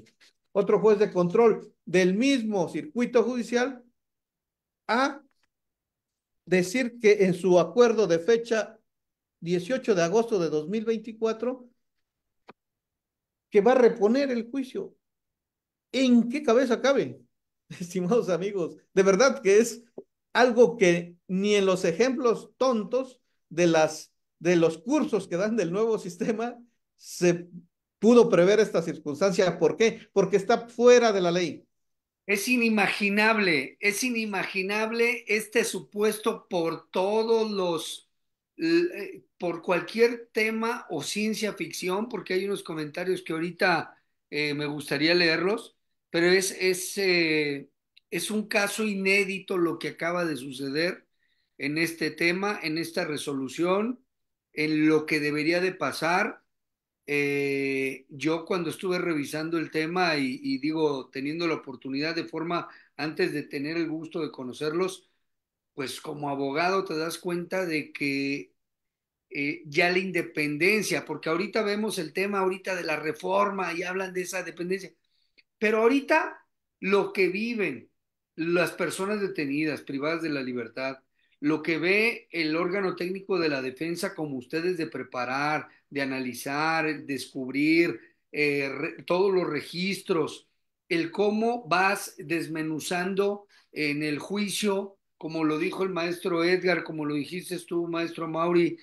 otro juez de control del mismo circuito judicial, a decir que en su acuerdo de fecha 18 de agosto de 2024, que va a reponer el juicio. ¿En qué cabeza cabe? Estimados amigos, de verdad que es algo que ni en los ejemplos tontos de las de los cursos que dan del nuevo sistema se pudo prever esta circunstancia. ¿Por qué? Porque está fuera de la ley. Es inimaginable, es inimaginable este supuesto por todos los, eh, por cualquier tema o ciencia ficción, porque hay unos comentarios que ahorita eh, me gustaría leerlos, pero eh, es, un caso inédito lo que acaba de suceder en este tema, en esta resolución, en lo que debería de pasar. Eh, yo cuando estuve revisando el tema y, digo, teniendo la oportunidad de forma, antes de tener el gusto de conocerlos, pues como abogado te das cuenta de que eh, ya la independencia, porque ahorita vemos el tema ahorita de la reforma y hablan de esa dependencia, pero ahorita lo que viven las personas detenidas, privadas de la libertad, lo que ve el órgano técnico de la defensa como ustedes de preparar, de analizar, descubrir eh, todos los registros, el cómo vas desmenuzando en el juicio, como lo dijo el maestro Edgar, como lo dijiste tú, maestro Mauri,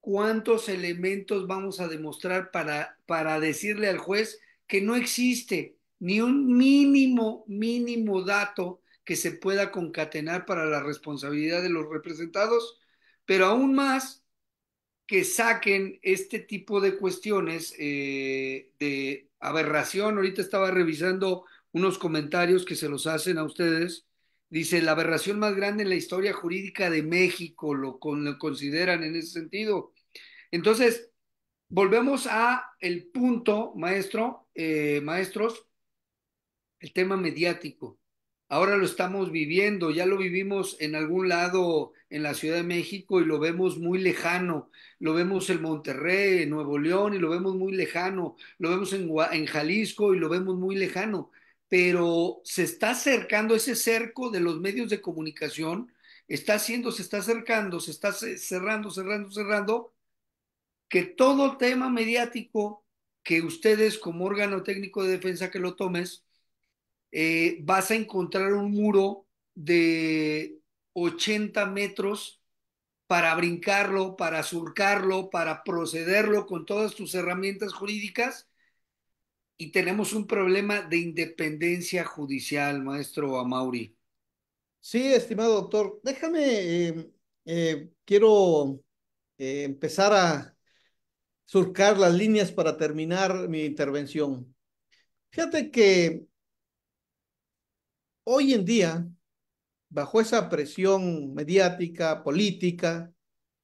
cuántos elementos vamos a demostrar para, para decirle al juez que no existe, ni un mínimo, mínimo dato que se pueda concatenar para la responsabilidad de los representados, pero aún más que saquen este tipo de cuestiones eh, de aberración. Ahorita estaba revisando unos comentarios que se los hacen a ustedes. Dice, la aberración más grande en la historia jurídica de México, lo, consideran en ese sentido. Entonces, volvemos a el punto, maestro, eh, maestros, el tema mediático. Ahora lo estamos viviendo, ya lo vivimos en algún lado en la Ciudad de México y lo vemos muy lejano, lo vemos en Monterrey, en Nuevo León y lo vemos muy lejano, lo vemos en, en Jalisco y lo vemos muy lejano, pero se está acercando ese cerco de los medios de comunicación, está haciendo, se está acercando, se está cerrando, cerrando, cerrando, que todo tema mediático que ustedes como órgano técnico de defensa que lo tomes, eh, vas a encontrar un muro de 80 metros para brincarlo, para surcarlo, para procederlo con todas tus herramientas jurídicas. Y tenemos un problema de independencia judicial, maestro Amauri. Sí, estimado doctor, déjame, em, eh, quiero eh, empezar a surcar las líneas para terminar mi intervención. Fíjate que Hoy en día, bajo esa presión mediática, política,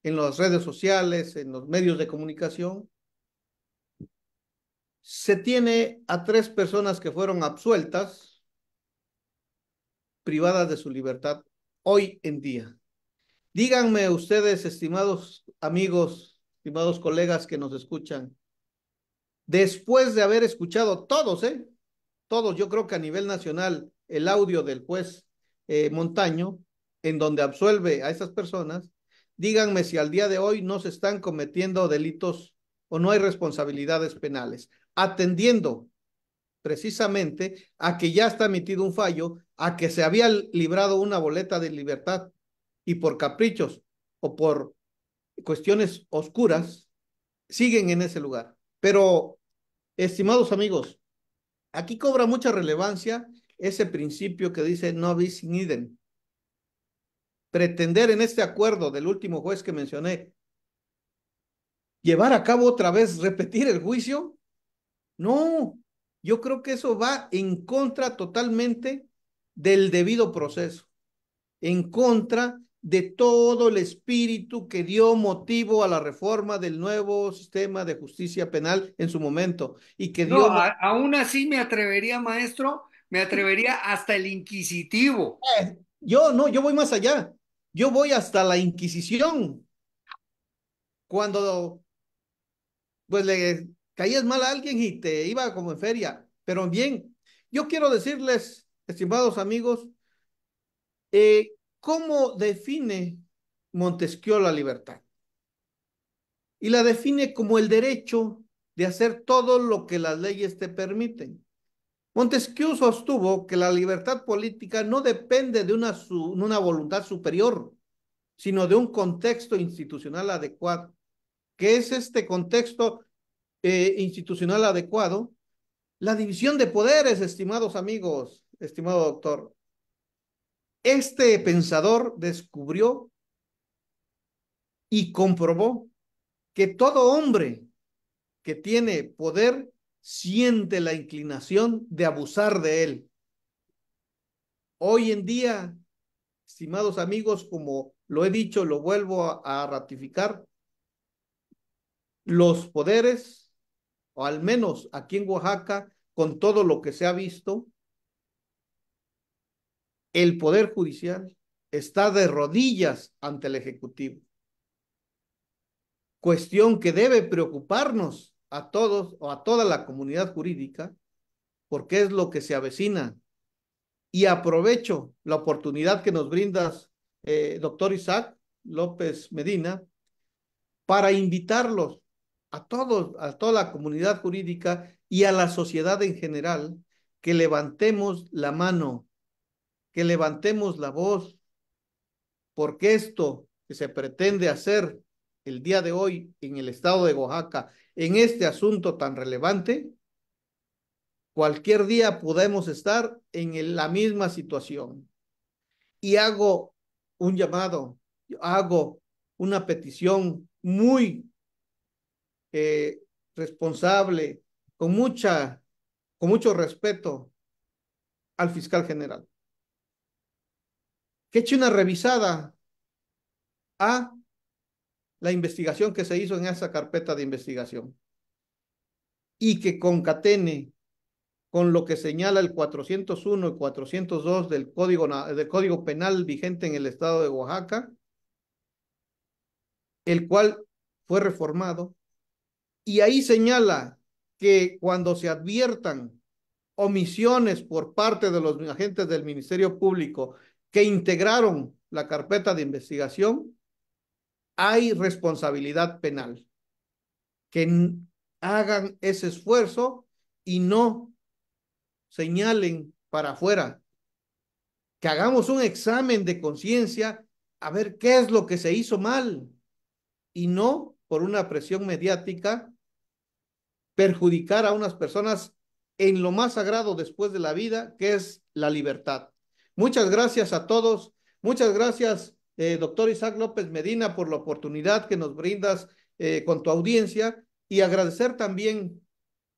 en las redes sociales, en los medios de comunicación, se tiene a tres personas que fueron absueltas, privadas de su libertad, hoy en día. Díganme ustedes, estimados amigos, estimados colegas que nos escuchan, después de haber escuchado todos, ¿eh? Todos, yo creo que a nivel nacional, el audio del juez eh, Montaño, en donde absuelve a esas personas, díganme si al día de hoy no se están cometiendo delitos o no hay responsabilidades penales, atendiendo precisamente a que ya está emitido un fallo, a que se había librado una boleta de libertad y por caprichos o por cuestiones oscuras, siguen en ese lugar. Pero, estimados amigos, aquí cobra mucha relevancia ese principio que dice no vis in Pretender en este acuerdo del último juez que mencioné, llevar a cabo otra vez, repetir el juicio, no, yo creo que eso va en contra totalmente del debido proceso, en contra de todo el espíritu que dio motivo a la reforma del nuevo sistema de justicia penal en su momento y que dio... aún así me atrevería, maestro, me atrevería hasta el inquisitivo. Eh, yo no, yo voy más allá. Yo voy hasta la Inquisición. Cuando pues le caías mal a alguien y te iba como en feria. Pero bien, yo quiero decirles, estimados amigos, eh, ¿cómo define Montesquieu la libertad? Y la define como el derecho de hacer todo lo que las leyes te permiten. Montesquieu sostuvo que la libertad política no depende de una, una voluntad superior, sino de un contexto institucional adecuado. ¿Qué es este contexto eh, institucional adecuado? La división de poderes, estimados amigos, estimado doctor. Este pensador descubrió y comprobó que todo hombre que tiene poder siente la inclinación de abusar de él. Hoy en día, estimados amigos, como lo he dicho, lo vuelvo a, ratificar, los poderes, o al menos aquí en Oaxaca, con todo lo que se ha visto, el poder judicial está de rodillas ante el Ejecutivo. Cuestión que debe preocuparnos a todos o a toda la comunidad jurídica, porque es lo que se avecina. Y aprovecho la oportunidad que nos brindas, eh, doctor Isaac López Medina, para invitarlos a todos, a toda la comunidad jurídica y a la sociedad en general, que levantemos la mano, que levantemos la voz, porque esto que se pretende hacer el día de hoy en el estado de Oaxaca en este asunto tan relevante, cualquier día podemos estar en la misma situación. Y hago un llamado, hago una petición muy eh, responsable, con mucha, con mucho respeto al fiscal general. Que eche una revisada a la investigación que se hizo en esa carpeta de investigación y que concatene con lo que señala el 401 y 402 del Código, del Código Penal vigente en el estado de Oaxaca, el cual fue reformado, y ahí señala que cuando se adviertan omisiones por parte de los agentes del Ministerio Público que integraron la carpeta de investigación, hay responsabilidad penal. Que hagan ese esfuerzo y no señalen para afuera. Que hagamos un examen de conciencia a ver qué es lo que se hizo mal y no por una presión mediática perjudicar a unas personas en lo más sagrado después de la vida, que es la libertad. Muchas gracias a todos. Muchas gracias eh, doctor Isaac López Medina, por la oportunidad que nos brindas eh, con tu audiencia y agradecer también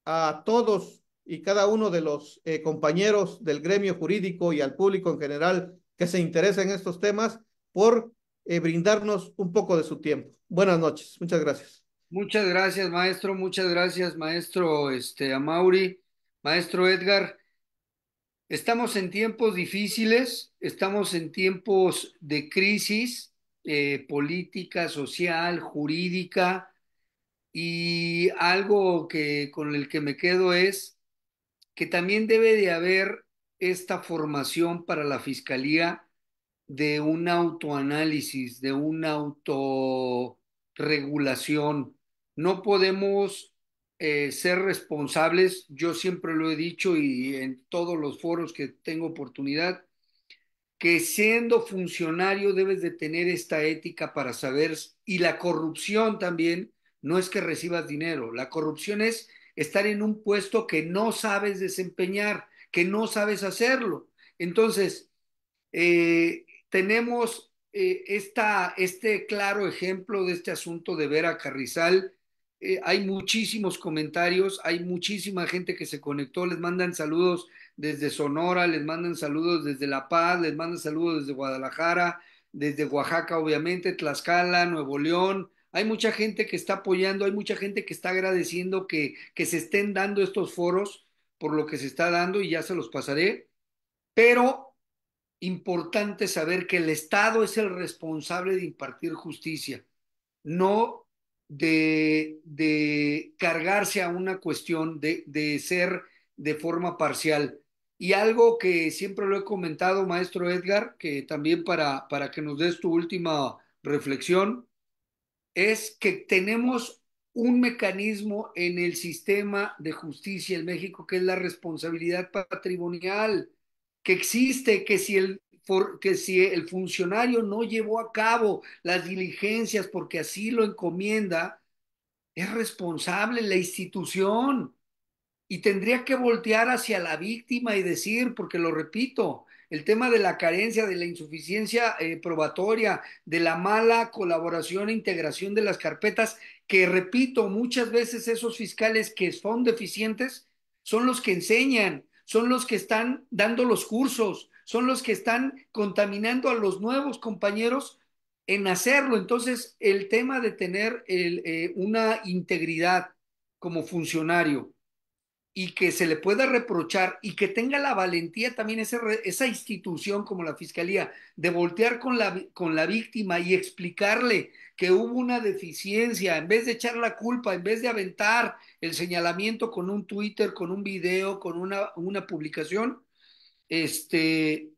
a todos y cada uno de los eh, compañeros del gremio jurídico y al público en general que se interesa en estos temas por brindarnos un poco de su tiempo. Buenas noches, muchas gracias. Muchas gracias, maestro, muchas gracias, maestro este, Amauri, maestro Edgar. Estamos en tiempos difíciles, estamos en tiempos de crisis eh, política, social, jurídica, y algo que con el que me quedo es que también debe de haber esta formación para la fiscalía de un autoanálisis, de una autorregulación. No podemos eh, ser responsables, yo siempre lo he dicho y en todos los foros que tengo oportunidad, que siendo funcionario debes de tener esta ética para saber, y la corrupción también, no es que recibas dinero, la corrupción es estar en un puesto que no sabes desempeñar, que no sabes hacerlo. Entonces, eh, tenemos eh, este claro ejemplo de este asunto de Vera Carrizal, eh, hay muchísimos comentarios, hay muchísima gente que se conectó, les mandan saludos desde Sonora, les mandan saludos desde La Paz, les mandan saludos desde Guadalajara, desde Oaxaca, obviamente, Tlaxcala, Nuevo León. Hay mucha gente que está apoyando, hay mucha gente que está agradeciendo que, que se estén dando estos foros por lo que se está dando y ya se los pasaré. Pero importante saber que el Estado es el responsable de impartir justicia. No de, cargarse a una cuestión, de, de ser de forma parcial. Y algo que siempre lo he comentado, maestro Edgar, que también para, para que nos des tu última reflexión, es que tenemos un mecanismo en el sistema de justicia en México que es la responsabilidad patrimonial, que existe, que si el porque si el funcionario no llevó a cabo las diligencias porque así lo encomienda, es responsable la institución y tendría que voltear hacia la víctima y decir, porque lo repito, el tema de la carencia, de la insuficiencia eh, probatoria, de la mala colaboración e integración de las carpetas, que repito, muchas veces esos fiscales que son deficientes son los que enseñan, son los que están dando los cursos, son los que están contaminando a los nuevos compañeros en hacerlo. Entonces, el tema de tener eh, una integridad como funcionario y que se le pueda reprochar y que tenga la valentía también esa institución como la Fiscalía de voltear con la, con la víctima y explicarle que hubo una deficiencia, en vez de echar la culpa, en vez de aventar el señalamiento con un Twitter, con un video, con una, una publicación, este,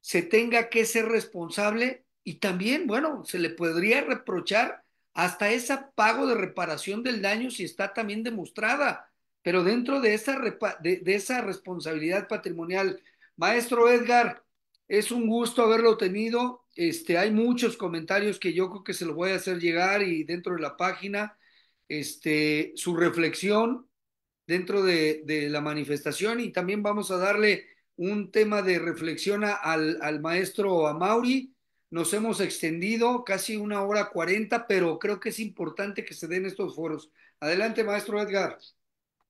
se tenga que ser responsable y también, bueno, se le podría reprochar hasta ese pago de reparación del daño si está también demostrada, pero dentro de esa, de, esa responsabilidad patrimonial. Maestro Edgar, es un gusto haberlo tenido. Este, hay muchos comentarios que yo creo que se los voy a hacer llegar y dentro de la página, este, su reflexión dentro de la manifestación y también vamos a darle un tema de reflexión al, al maestro Amauri. Nos hemos extendido casi una hora cuarenta, pero creo que es importante que se den estos foros. Adelante, maestro Edgar.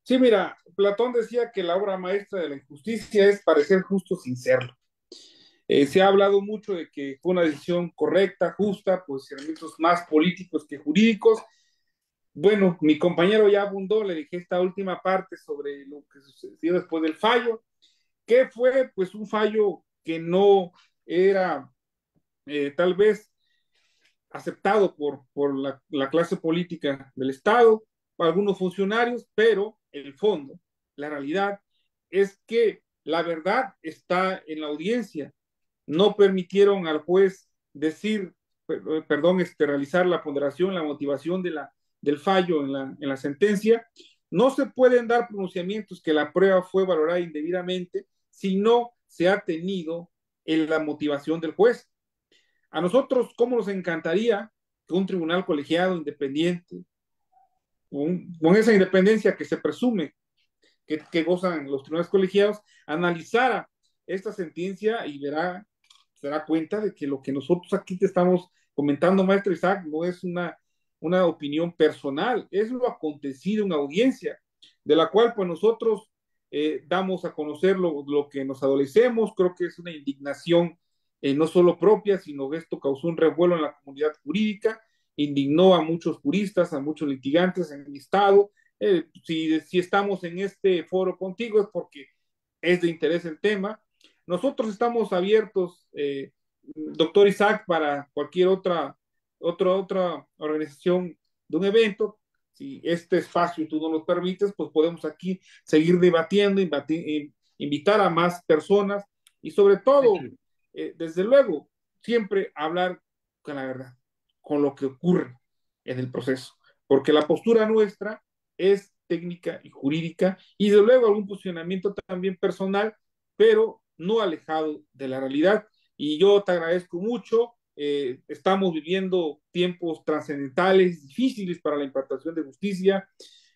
Sí, mira, Platón decía que la obra maestra de la injusticia es parecer justo sin serlo. Eh, se ha hablado mucho de que fue una decisión correcta, justa, posicionamientos pues, más políticos que jurídicos. Bueno, mi compañero ya abundó, le dije esta última parte sobre lo que sucedió después del fallo. ¿Qué fue? Pues un fallo que no era eh, tal vez aceptado por, por la, la, clase política del Estado, por algunos funcionarios, pero el fondo, la realidad, es que la verdad está en la audiencia. No permitieron al juez decir, eh, perdón, este, realizar la ponderación, la motivación de la, del fallo en la, en la sentencia. No se pueden dar pronunciamientos que la prueba fue valorada indebidamente si no se ha tenido en eh, la motivación del juez. A nosotros, ¿cómo nos encantaría que un tribunal colegiado independiente, con esa independencia que se presume que, gozan los tribunales colegiados, analizara esta sentencia y verá, se dará cuenta de que lo que nosotros aquí te estamos comentando, maestro Isaac, no es una, una opinión personal, es lo acontecido en una audiencia, de la cual pues nosotros eh, damos a conocer lo, lo, que nos adolecemos, creo que es una indignación eh, no solo propia, sino que esto causó un revuelo en la comunidad jurídica, indignó a muchos juristas, a muchos litigantes en el Estado. Eh, si, si estamos en este foro contigo es porque es de interés el tema. Nosotros estamos abiertos, doctor Isaac, para cualquier otra, otra, otra organización de un evento, si este espacio tú no lo permites, pues podemos aquí seguir debatiendo, invitar a más personas y sobre todo, eh, desde luego, siempre hablar con la verdad, con lo que ocurre en el proceso, porque la postura nuestra es técnica y jurídica y desde luego algún posicionamiento también personal, pero no alejado de la realidad. Y yo te agradezco mucho eh, estamos viviendo tiempos trascendentales, difíciles para la impartación de justicia.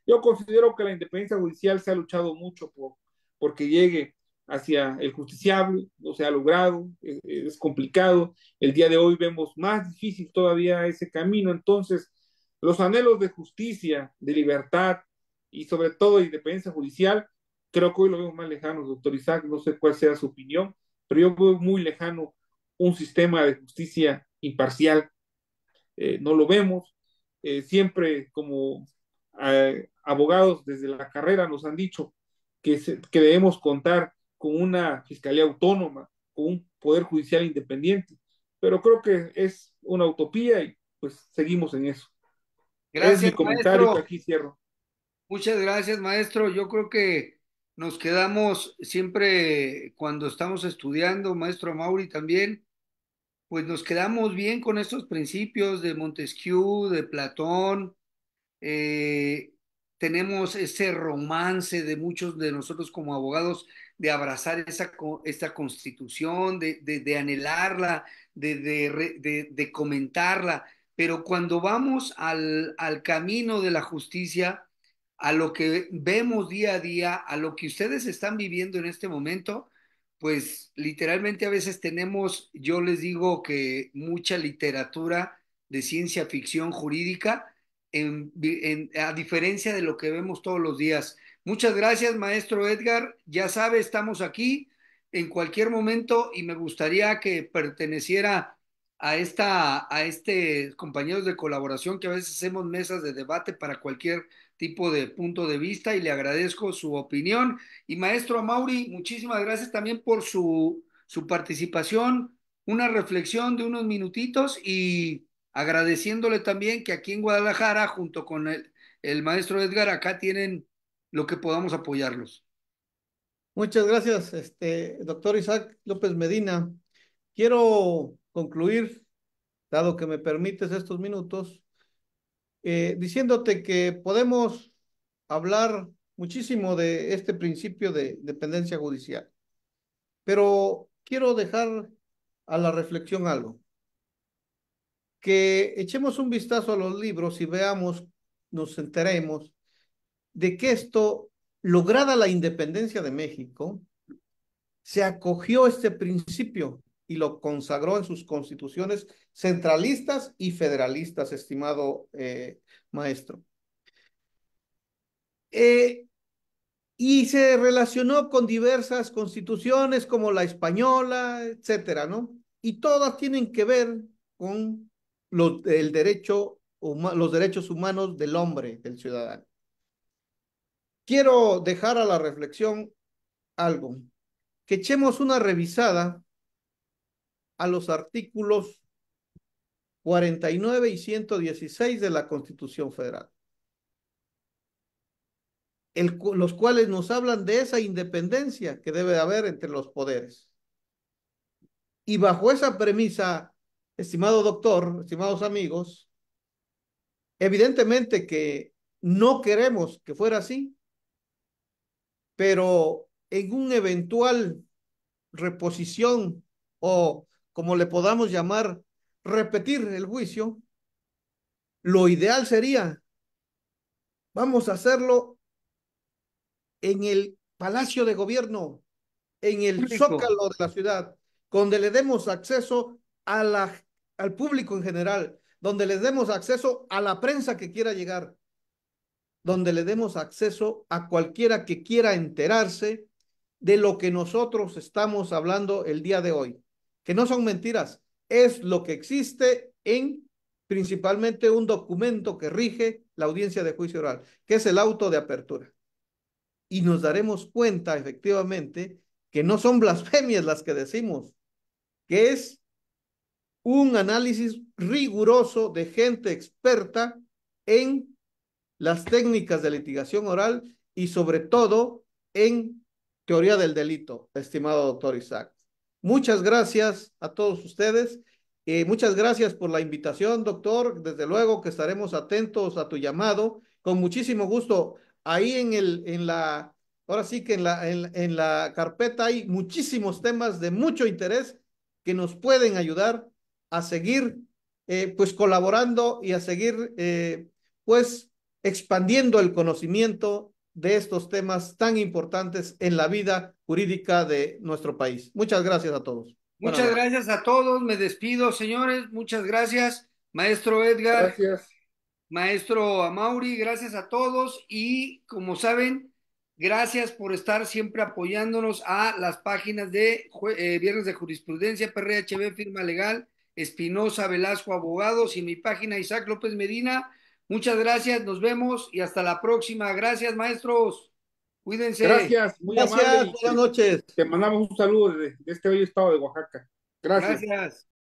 Yo considero que la independencia judicial se ha luchado mucho por porque llegue hacia el justiciable, no se ha logrado, eh, eh, es, complicado. El día de hoy vemos más difícil todavía ese camino. Entonces, los anhelos de justicia, de libertad y sobre todo de independencia judicial, creo que hoy lo vemos más lejano, doctor Isaac, no sé cuál sea su opinión, pero yo veo muy lejano un sistema de justicia imparcial. Eh, no lo vemos. Eh, siempre como eh, abogados desde la carrera nos han dicho que, debemos contar con una fiscalía autónoma, con un poder judicial independiente, pero creo que es una utopía y pues seguimos en eso. Gracias. aquí cierro. Muchas gracias, maestro. Yo creo que nos quedamos siempre cuando estamos estudiando, maestro Mauri también, pues nos quedamos bien con estos principios de Montesquieu, de Platón, eh, tenemos ese romance de muchos de nosotros como abogados de abrazar esa, esta constitución, de, anhelarla, de, de, comentarla, pero cuando vamos al camino de la justicia, a lo que vemos día a día, a lo que ustedes están viviendo en este momento, pues literalmente a veces tenemos, yo les digo que mucha literatura de ciencia ficción jurídica, en, a diferencia de lo que vemos todos los días. Muchas gracias, maestro Edgar. Ya sabe, estamos aquí en cualquier momento y me gustaría que perteneciera a esta a este compañero de colaboración que a veces hacemos mesas de debate para cualquier tipo de punto de vista y le agradezco su opinión. Y maestro Mauri, muchísimas gracias también por su, su participación, una reflexión de unos minutitos y agradeciéndole también que aquí en Guadalajara, junto con el, el maestro Edgar, acá tienen lo que podamos apoyarlos. Muchas gracias, este, doctor Isaac López Medina. Quiero concluir, dado que me permites estos minutos, eh, diciéndote que podemos hablar muchísimo de este principio de dependencia judicial, pero quiero dejar a la reflexión algo, que echemos un vistazo a los libros y veamos, nos enteremos de que esto, lograda la independencia de México, se acogió este principio y lo consagró en sus constituciones centralistas y federalistas, estimado eh, maestro. Eh, y se relacionó con diversas constituciones como la española, etcétera, ¿no? Y todas tienen que ver con lo, el derecho, los derechos humanos del hombre, del ciudadano. Quiero dejar a la reflexión algo, que echemos una revisada a los artículos 49 y 116 de la Constitución Federal, los cuales nos hablan de esa independencia que debe haber entre los poderes. Y bajo esa premisa, estimado doctor, estimados amigos, evidentemente que no queremos que fuera así, pero en un eventual reposición o como le podamos llamar repetir el juicio, lo ideal sería, vamos a hacerlo en el Palacio de Gobierno, en el zócalo de la ciudad, donde le demos acceso al público en general, donde le demos acceso a la prensa que quiera llegar, donde le demos acceso a cualquiera que quiera enterarse de lo que nosotros estamos hablando el día de hoy, que no son mentiras, es lo que existe en principalmente un documento que rige la audiencia de juicio oral, que es el auto de apertura. Y nos daremos cuenta efectivamente que no son blasfemias las que decimos, que es un análisis riguroso de gente experta en las técnicas de litigación oral y sobre todo en teoría del delito, estimado doctor Isaac. Muchas gracias a todos ustedes. Eh, muchas gracias por la invitación, doctor. Desde luego que estaremos atentos a tu llamado. Con muchísimo gusto. Ahí en, el, en la, ahora sí que en la, en, la carpeta hay muchísimos temas de mucho interés que nos pueden ayudar a seguir eh, pues colaborando y a seguir eh, pues expandiendo el conocimiento de estos temas tan importantes en la vida jurídica de nuestro país. Muchas gracias a todos. Muchas gracias a todos. Me despido, señores. Muchas gracias, maestro Edgar. Gracias. Maestro Amauri, gracias a todos y como saben, gracias por estar siempre apoyándonos a las páginas de eh, Viernes de Jurisprudencia, PRHB, Firma Legal, Espinosa, Velasco, Abogados y mi página Isaac López Medina. Muchas gracias, nos vemos y hasta la próxima. Gracias, maestros. Cuídense. Gracias, muy buenas noches. Te mandamos un saludo desde este bello estado de Oaxaca. Gracias. Gracias.